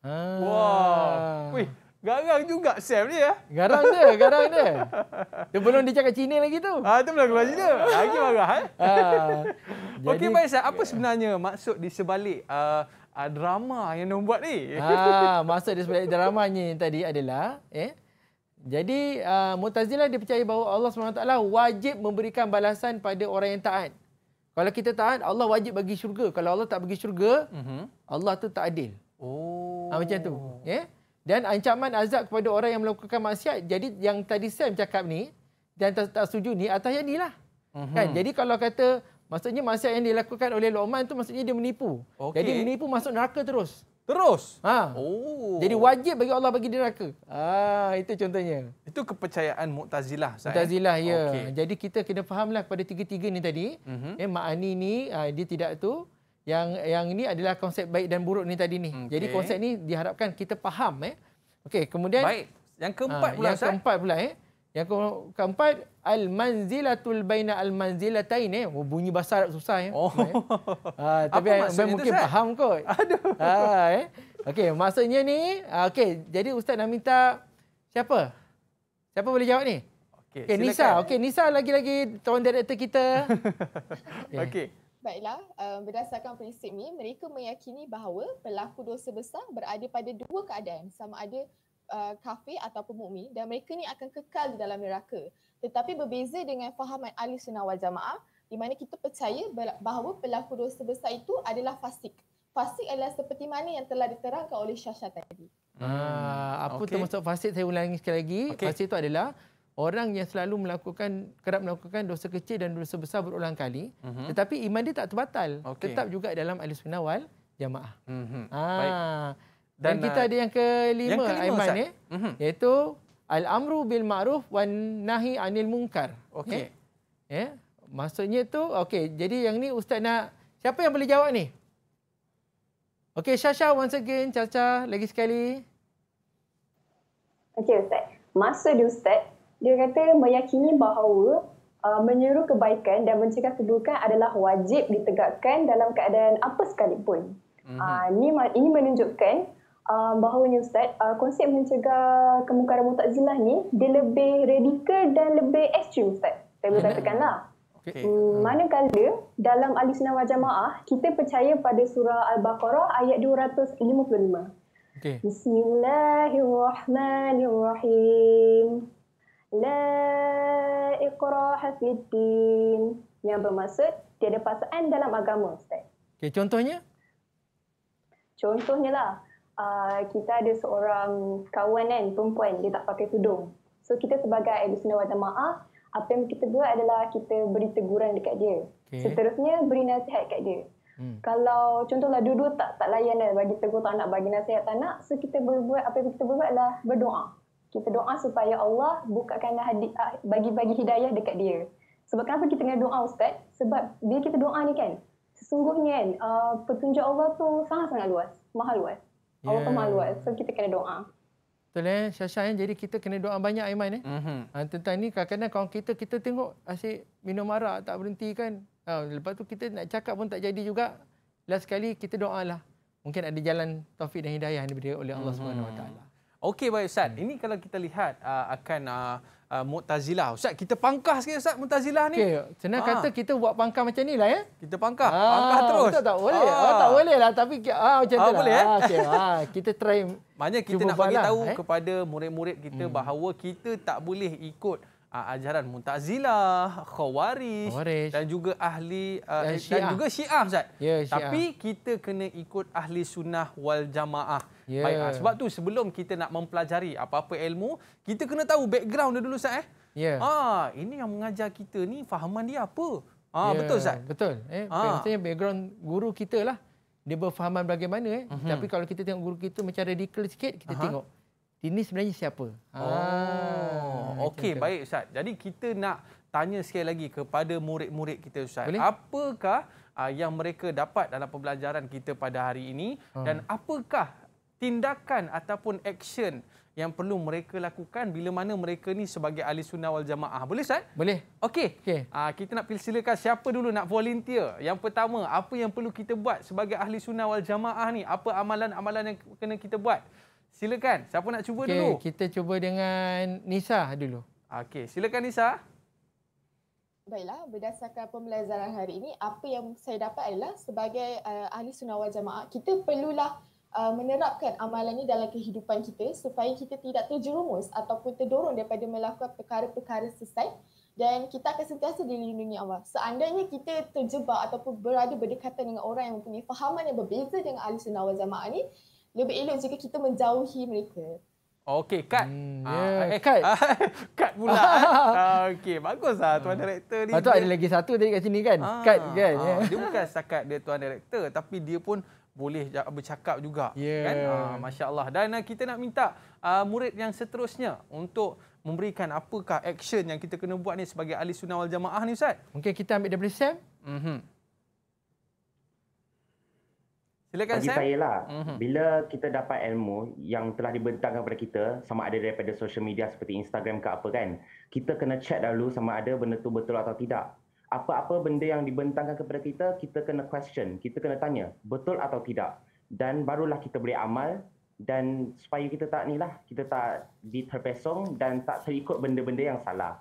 Ah. Wah. Wih, garang juga Sam ni ya. Garang dia, garang dia. Dia belum dia cakap Cina lagi tu. Ah, tu belum keluar Cina. Lagi marah. Eh? Ah. Okey, baik Apa sebenarnya maksud di sebalik uh, uh, drama yang diorang buat ni? Ah, maksud di sebalik drama ni tadi adalah... Eh, jadi uh, Mu'tazilah dia percaya bahawa Allah SWT wajib memberikan balasan pada orang yang taat. Kalau kita taat, Allah wajib bagi syurga. Kalau Allah tak bagi syurga, mm-hmm. Allah tu tak adil. Oh. Ha, macam tu. Yeah? Dan ancaman azab kepada orang yang melakukan maksiat. Jadi yang tadi Sam cakap ni, dan tak, tak setuju ni, atas yang ni lah. Mm-hmm. Kan? Jadi kalau kata, maksudnya maksiat yang dilakukan oleh Luqman tu, maksudnya dia menipu. Okay. Jadi menipu masuk neraka terus. Terus. Ha. Oh. Jadi wajib bagi Allah bagi dia neraka. Ah, itu contohnya. Itu kepercayaan Mu'tazilah saya. Eh? Mu'tazilah ya. Okay. Jadi kita kena fahamlah kepada tiga-tiga ni tadi. Mm-hmm. Eh makna ni ha, dia tidak tu yang yang ini adalah konsep baik dan buruk ni tadi ni. Okay. Jadi konsep ni diharapkan kita faham eh. Okey, kemudian baik. Yang ha, keempat ha, pula Yang keempat pula eh. Yang keempat, al-manzilatul baina al-manzilatain. Eh. Oh, bunyi bahasa Arab susah. Eh. Oh. Ha, tapi Apa mungkin itu, faham kot. Aduh. Ha, eh. Okey, maksudnya ni, ah, okey, jadi Ustaz nak minta siapa? Siapa boleh jawab ni? Okey, okay, Nisa. Okey, Nisa lagi-lagi tuan director kita. okey. Okay. Baiklah, um, berdasarkan prinsip ini mereka meyakini bahawa pelaku dosa besar berada pada dua keadaan. Sama ada Uh, kafir atau pemukmi dan mereka ni akan kekal di dalam neraka. Tetapi berbeza dengan fahaman ahli sunnah wal jamaah di mana kita percaya bahawa pelaku dosa besar itu adalah fasik. Fasik adalah seperti mana yang telah diterangkan oleh Syasha tadi. Hmm. Ah, apa okay. termasuk fasik saya ulangi sekali lagi. Okay. Fasik itu adalah orang yang selalu melakukan kerap melakukan dosa kecil dan dosa besar berulang kali uh-huh. tetapi iman dia tak terbatal. Okay. Tetap juga dalam ahli sunnah wal jamaah. Uh-huh. Ah. Baik. Dan, dan kita uh, ada yang kelima, yang kelima Aiman ni, mm-hmm. Eh, iaitu al-amru bil ma'ruf wan nahi anil munkar. Okey. Ya. Yeah. Maksudnya tu okey, jadi yang ni ustaz nak siapa yang boleh jawab ni? Okey, Shasha once again, Chacha lagi sekali. Okey ustaz. Masa dia ustaz, dia kata meyakini bahawa uh, menyeru kebaikan dan mencegah keburukan adalah wajib ditegakkan dalam keadaan apa sekalipun. mm-hmm. uh, ini ini menunjukkan um, ah, bahawanya Ustaz, uh, konsep mencegah kemungkaran mutazilah ni, dia lebih radikal dan lebih ekstrim Ustaz. Saya boleh hmm. katakanlah. Okay. Hmm, hmm, manakala dalam Ahli Sunnah Wal Jamaah, kita percaya pada surah Al-Baqarah ayat 255. Okay. Bismillahirrahmanirrahim. La iqraha fiddin. Yang bermaksud, tiada paksaan dalam agama Ustaz. Okay, contohnya? Contohnya lah, Ah, kita ada seorang kawan kan, perempuan, dia tak pakai tudung. So kita sebagai Ibu Sunda Wadah Maaf, apa yang kita buat adalah kita beri teguran dekat dia. Okay. Seterusnya, beri nasihat dekat dia. Hmm. Kalau contohlah dua tak tak layan dan lah, bagi tegur tak nak bagi nasihat tak nak, so kita boleh buat apa yang kita boleh buat adalah berdoa. Kita doa supaya Allah bukakan ah, bagi-bagi hidayah dekat dia. Sebab kenapa kita kena doa Ustaz? Sebab bila kita doa ni kan, sesungguhnya kan, uh, petunjuk Allah tu sangat-sangat luas, mahal luas. Allah yeah. pemaluan. So kita kena doa. Betul eh, Syasha eh. Jadi kita kena doa banyak Aiman eh. Mm -hmm. ha, tentang ni kadang-kadang kawan kita, kita tengok asyik minum marah tak berhenti kan. Ha, lepas tu kita nak cakap pun tak jadi juga. Last kali kita doa lah. Mungkin ada jalan taufik dan hidayah yang diberi oleh Allah mm -hmm. SWT. Okey baik Ustaz. Hmm. Ini kalau kita lihat uh, akan uh, uh, Mu'tazilah. Ustaz, kita pangkah sikit Ustaz Mu'tazilah ni. Okey, senang ha. kata kita buat pangkah macam ni lah ya. Kita pangkah. Ah, ha. Pangkah terus. Tak, tak boleh. Ha. Oh, tak boleh lah. Tapi ha, macam ha, tu lah. Ha, eh? okay. ha. Kita try. Maksudnya kita nak bagi lah, tahu eh? kepada murid-murid kita hmm. bahawa kita tak boleh ikut uh, ajaran Mu'tazilah, Khawarij, Khawarij dan juga ahli uh, dan, dan juga Syiah Ustaz. Ya, syiah. Tapi kita kena ikut ahli sunnah wal jamaah. Yeah. Baik, ah, sebab tu sebelum kita nak mempelajari apa-apa ilmu, kita kena tahu background dia dulu Ustaz eh. Yeah. Ah, ini yang mengajar kita ni fahaman dia apa? Ah, yeah. betul Ustaz. Betul. Eh, ah. maksudnya background guru kita lah. Dia berfahaman bagaimana eh. Uh-huh. Tapi kalau kita tengok guru kita macam radical sikit, kita uh tengok ini sebenarnya siapa? Ah, oh, ah, okey baik ustaz. Jadi kita nak tanya sekali lagi kepada murid-murid kita ustaz. Boleh? Apakah ah, yang mereka dapat dalam pembelajaran kita pada hari ini hmm. dan apakah tindakan ataupun action yang perlu mereka lakukan bila mana mereka ni sebagai ahli sunnah wal jamaah. Boleh, Ustaz? Boleh. Okey. Okay. Uh, ah, kita nak pilih silakan siapa dulu nak volunteer. Yang pertama, apa yang perlu kita buat sebagai ahli sunnah wal jamaah ni? Apa amalan-amalan yang kena kita buat? Silakan. Siapa nak cuba okay, dulu? Kita cuba dengan Nisa dulu. Okey. Silakan Nisa. Baiklah, berdasarkan pembelajaran hari ini, apa yang saya dapat adalah sebagai uh, ahli sunnah wal jamaah, kita perlulah uh, menerapkan amalan ini dalam kehidupan kita supaya kita tidak terjerumus ataupun terdorong daripada melakukan perkara-perkara sesat dan kita akan sentiasa dilindungi Allah. Seandainya kita terjebak ataupun berada berdekatan dengan orang yang mempunyai fahaman yang berbeza dengan ahli sunnah wal jamaah ni, lebih elok jika kita menjauhi mereka. Okey, Kat. Hmm, yeah. Eh, Kat. Kat pula. Eh. ah, Okey, baguslah ah. Tuan Direktor ni. Lepas ah, ada lagi satu tadi kat sini kan. Ah, Kat kan. Ah, eh. dia bukan setakat dia Tuan Direktor tapi dia pun boleh bercakap juga yeah. kan uh, masya-Allah dan uh, kita nak minta uh, murid yang seterusnya untuk memberikan apakah action yang kita kena buat ni sebagai ahli sunnah wal jamaah ni ustaz mungkin kita ambil daripada Sam mhm silakan Bagi Sam saya lah mm-hmm. bila kita dapat ilmu yang telah dibentangkan kepada kita sama ada daripada social media seperti Instagram ke apa kan kita kena check dahulu sama ada benda tu betul atau tidak apa-apa benda yang dibentangkan kepada kita, kita kena question, kita kena tanya, betul atau tidak. Dan barulah kita boleh amal dan supaya kita tak ni lah, kita tak diterpesong dan tak terikut benda-benda yang salah.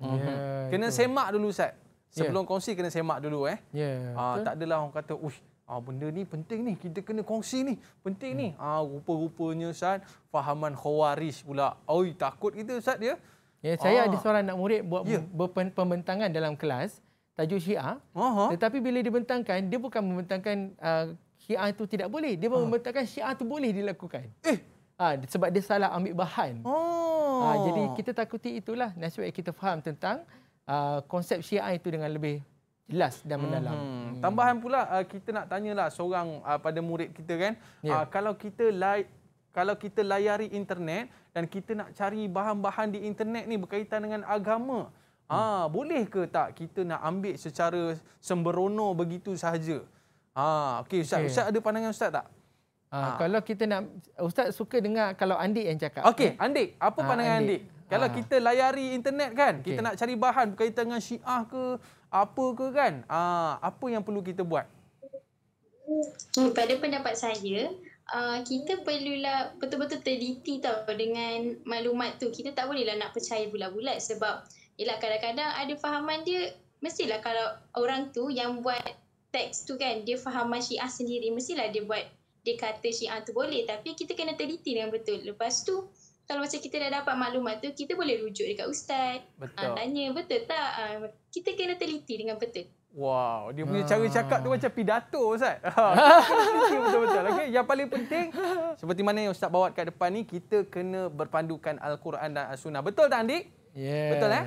Mhm. Yeah, kena itu. semak dulu Ustaz. Sebelum yeah. kongsi kena semak dulu eh. Yeah, ya, uh, tak adalah orang kata, uish, Ah, benda ni penting ni. Kita kena kongsi ni. Penting hmm. ni. Ah, rupa-rupanya, Ustaz, fahaman khawarij pula. Oi, takut kita, Ustaz, dia. Ya? Ya, saya ah. ada seorang anak murid buat yeah. Ya. pembentangan dalam kelas tajuk Syiah. Tetapi bila dibentangkan, dia bukan membentangkan uh, Syiah itu tidak boleh. Dia ah. membentangkan Syiah itu boleh dilakukan. Eh, ha, sebab dia salah ambil bahan. Oh. Ha, jadi kita takuti itulah nasib kita faham tentang uh, konsep Syiah itu dengan lebih jelas dan mendalam. Mhm. Hmm. Tambahan pula uh, kita nak tanyalah seorang uh, pada murid kita kan, yeah. Ya. uh, kalau kita like kalau kita layari internet dan kita nak cari bahan-bahan di internet ni berkaitan dengan agama. Hmm. Ha, boleh ke tak kita nak ambil secara sembrono begitu sahaja? Ha, okey ustaz, okay. ustaz ada pandangan ustaz tak? Ha, ha. kalau kita nak ustaz suka dengar kalau Andik yang cakap. Okey, okay. Eh? Andik, apa ha, pandangan ha, Andik? Andik? Kalau ha. kita layari internet kan, okay. kita nak cari bahan berkaitan dengan Syiah ke, apa ke kan? Ha, apa yang perlu kita buat? Hmm, pada pendapat saya, uh, kita perlulah betul-betul teliti tau dengan maklumat tu. Kita tak bolehlah nak percaya bulat-bulat sebab ialah kadang-kadang ada fahaman dia mestilah kalau orang tu yang buat teks tu kan dia faham syiah sendiri mestilah dia buat dia kata syiah tu boleh tapi kita kena teliti dengan betul. Lepas tu kalau macam kita dah dapat maklumat tu kita boleh rujuk dekat ustaz. Ah, betul. Uh, tanya betul tak? Uh, kita kena teliti dengan betul. Wow, dia punya ah. cara cakap tu macam pidato Ustaz. Betul-betul. Okay. Yang paling penting, seperti mana yang Ustaz bawa kat depan ni, kita kena berpandukan Al-Quran dan As-Sunnah. Betul tak Andi? Yeah. Betul eh?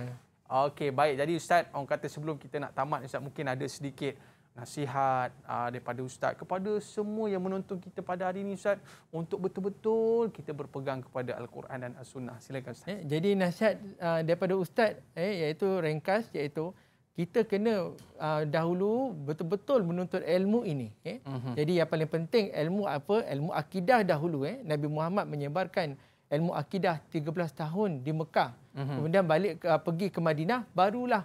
Okey, baik. Jadi Ustaz, orang kata sebelum kita nak tamat, Ustaz mungkin ada sedikit nasihat uh, daripada Ustaz kepada semua yang menonton kita pada hari ini Ustaz untuk betul-betul kita berpegang kepada Al-Quran dan As-Sunnah. Silakan Ustaz. Eh, jadi nasihat uh, daripada Ustaz eh, iaitu ringkas iaitu kita kena uh, dahulu betul-betul menuntut ilmu ini eh. mm-hmm. jadi yang paling penting ilmu apa ilmu akidah dahulu eh Nabi Muhammad menyebarkan ilmu akidah 13 tahun di Mekah mm-hmm. kemudian balik uh, pergi ke Madinah barulah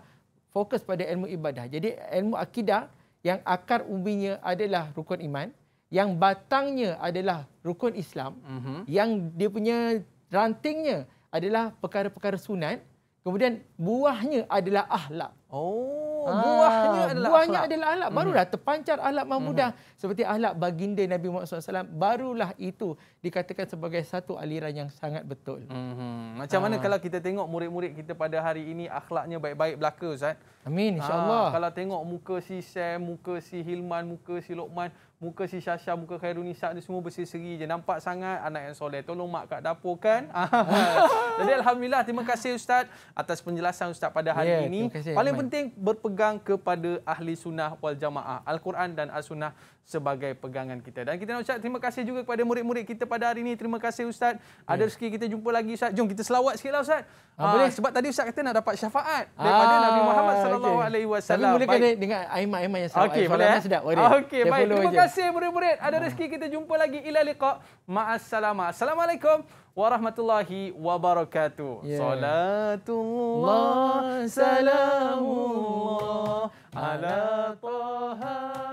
fokus pada ilmu ibadah jadi ilmu akidah yang akar umbinya adalah rukun iman yang batangnya adalah rukun Islam mm-hmm. yang dia punya rantingnya adalah perkara-perkara sunat kemudian buahnya adalah ahlak. 哦。Oh, ah, buahnya adalah buahnya akhlak. adalah akhlak. Barulah mm-hmm. terpancar akhlak mahmudah mm-hmm. seperti akhlak baginda Nabi Muhammad SAW. Barulah itu dikatakan sebagai satu aliran yang sangat betul. Mm-hmm. Macam ah. mana kalau kita tengok murid-murid kita pada hari ini akhlaknya baik-baik belaka Ustaz? Amin ah, Insyaallah. Ah, kalau tengok muka si Sam, muka si Hilman, muka si Lokman muka si Syasha, muka Khairul Nisa ni semua berseri-seri je. Nampak sangat anak yang soleh. Tolong mak kat dapur kan. Hmm. Ah. Jadi Alhamdulillah, terima kasih Ustaz atas penjelasan Ustaz pada hari yeah, ini. Kasih, Paling Man. penting berpengalaman berpegang kepada ahli sunnah wal jamaah Al-Quran dan as-sunnah sebagai pegangan kita. Dan kita nak ucap terima kasih juga kepada murid-murid kita pada hari ini. Terima kasih Ustaz. Ada ya. rezeki kita jumpa lagi Ustaz. Jom kita selawat sikit lah Ustaz. Ha, boleh? Ah, sebab tadi Ustaz kata nak dapat syafaat daripada ha, Nabi Muhammad SAW. Okay. Tapi boleh kena dengan aimat-aimat yang selawat. Okay, boleh, yang eh? sedap. Okay, baik. Terima je. kasih murid-murid. Ada rezeki kita jumpa lagi. Ila liqa. Ma'assalamah. Assalamualaikum. Warahmatullahi wabarakatuh. Yeah. Salatullah. Salamullah. Ala Taha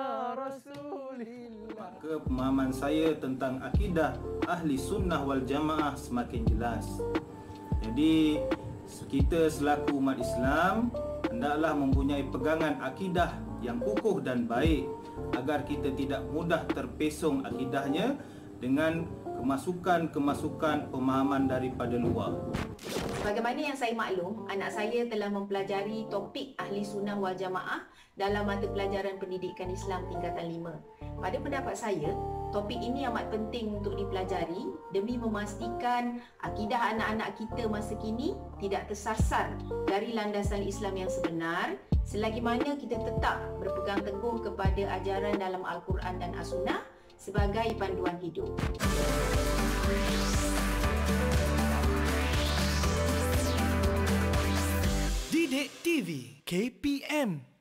maka pemahaman saya tentang akidah ahli sunnah wal jamaah semakin jelas. Jadi kita selaku umat Islam hendaklah mempunyai pegangan akidah yang kukuh dan baik agar kita tidak mudah terpesong akidahnya dengan kemasukan-kemasukan pemahaman daripada luar. Bagaimana yang saya maklum, anak saya telah mempelajari topik Ahli Sunnah Wal Jamaah dalam mata pelajaran pendidikan Islam tingkatan 5. Pada pendapat saya, topik ini amat penting untuk dipelajari demi memastikan akidah anak-anak kita masa kini tidak tersasar dari landasan Islam yang sebenar selagi mana kita tetap berpegang teguh kepada ajaran dalam Al-Quran dan As-Sunnah sebagai panduan hidup. Didik TV KPM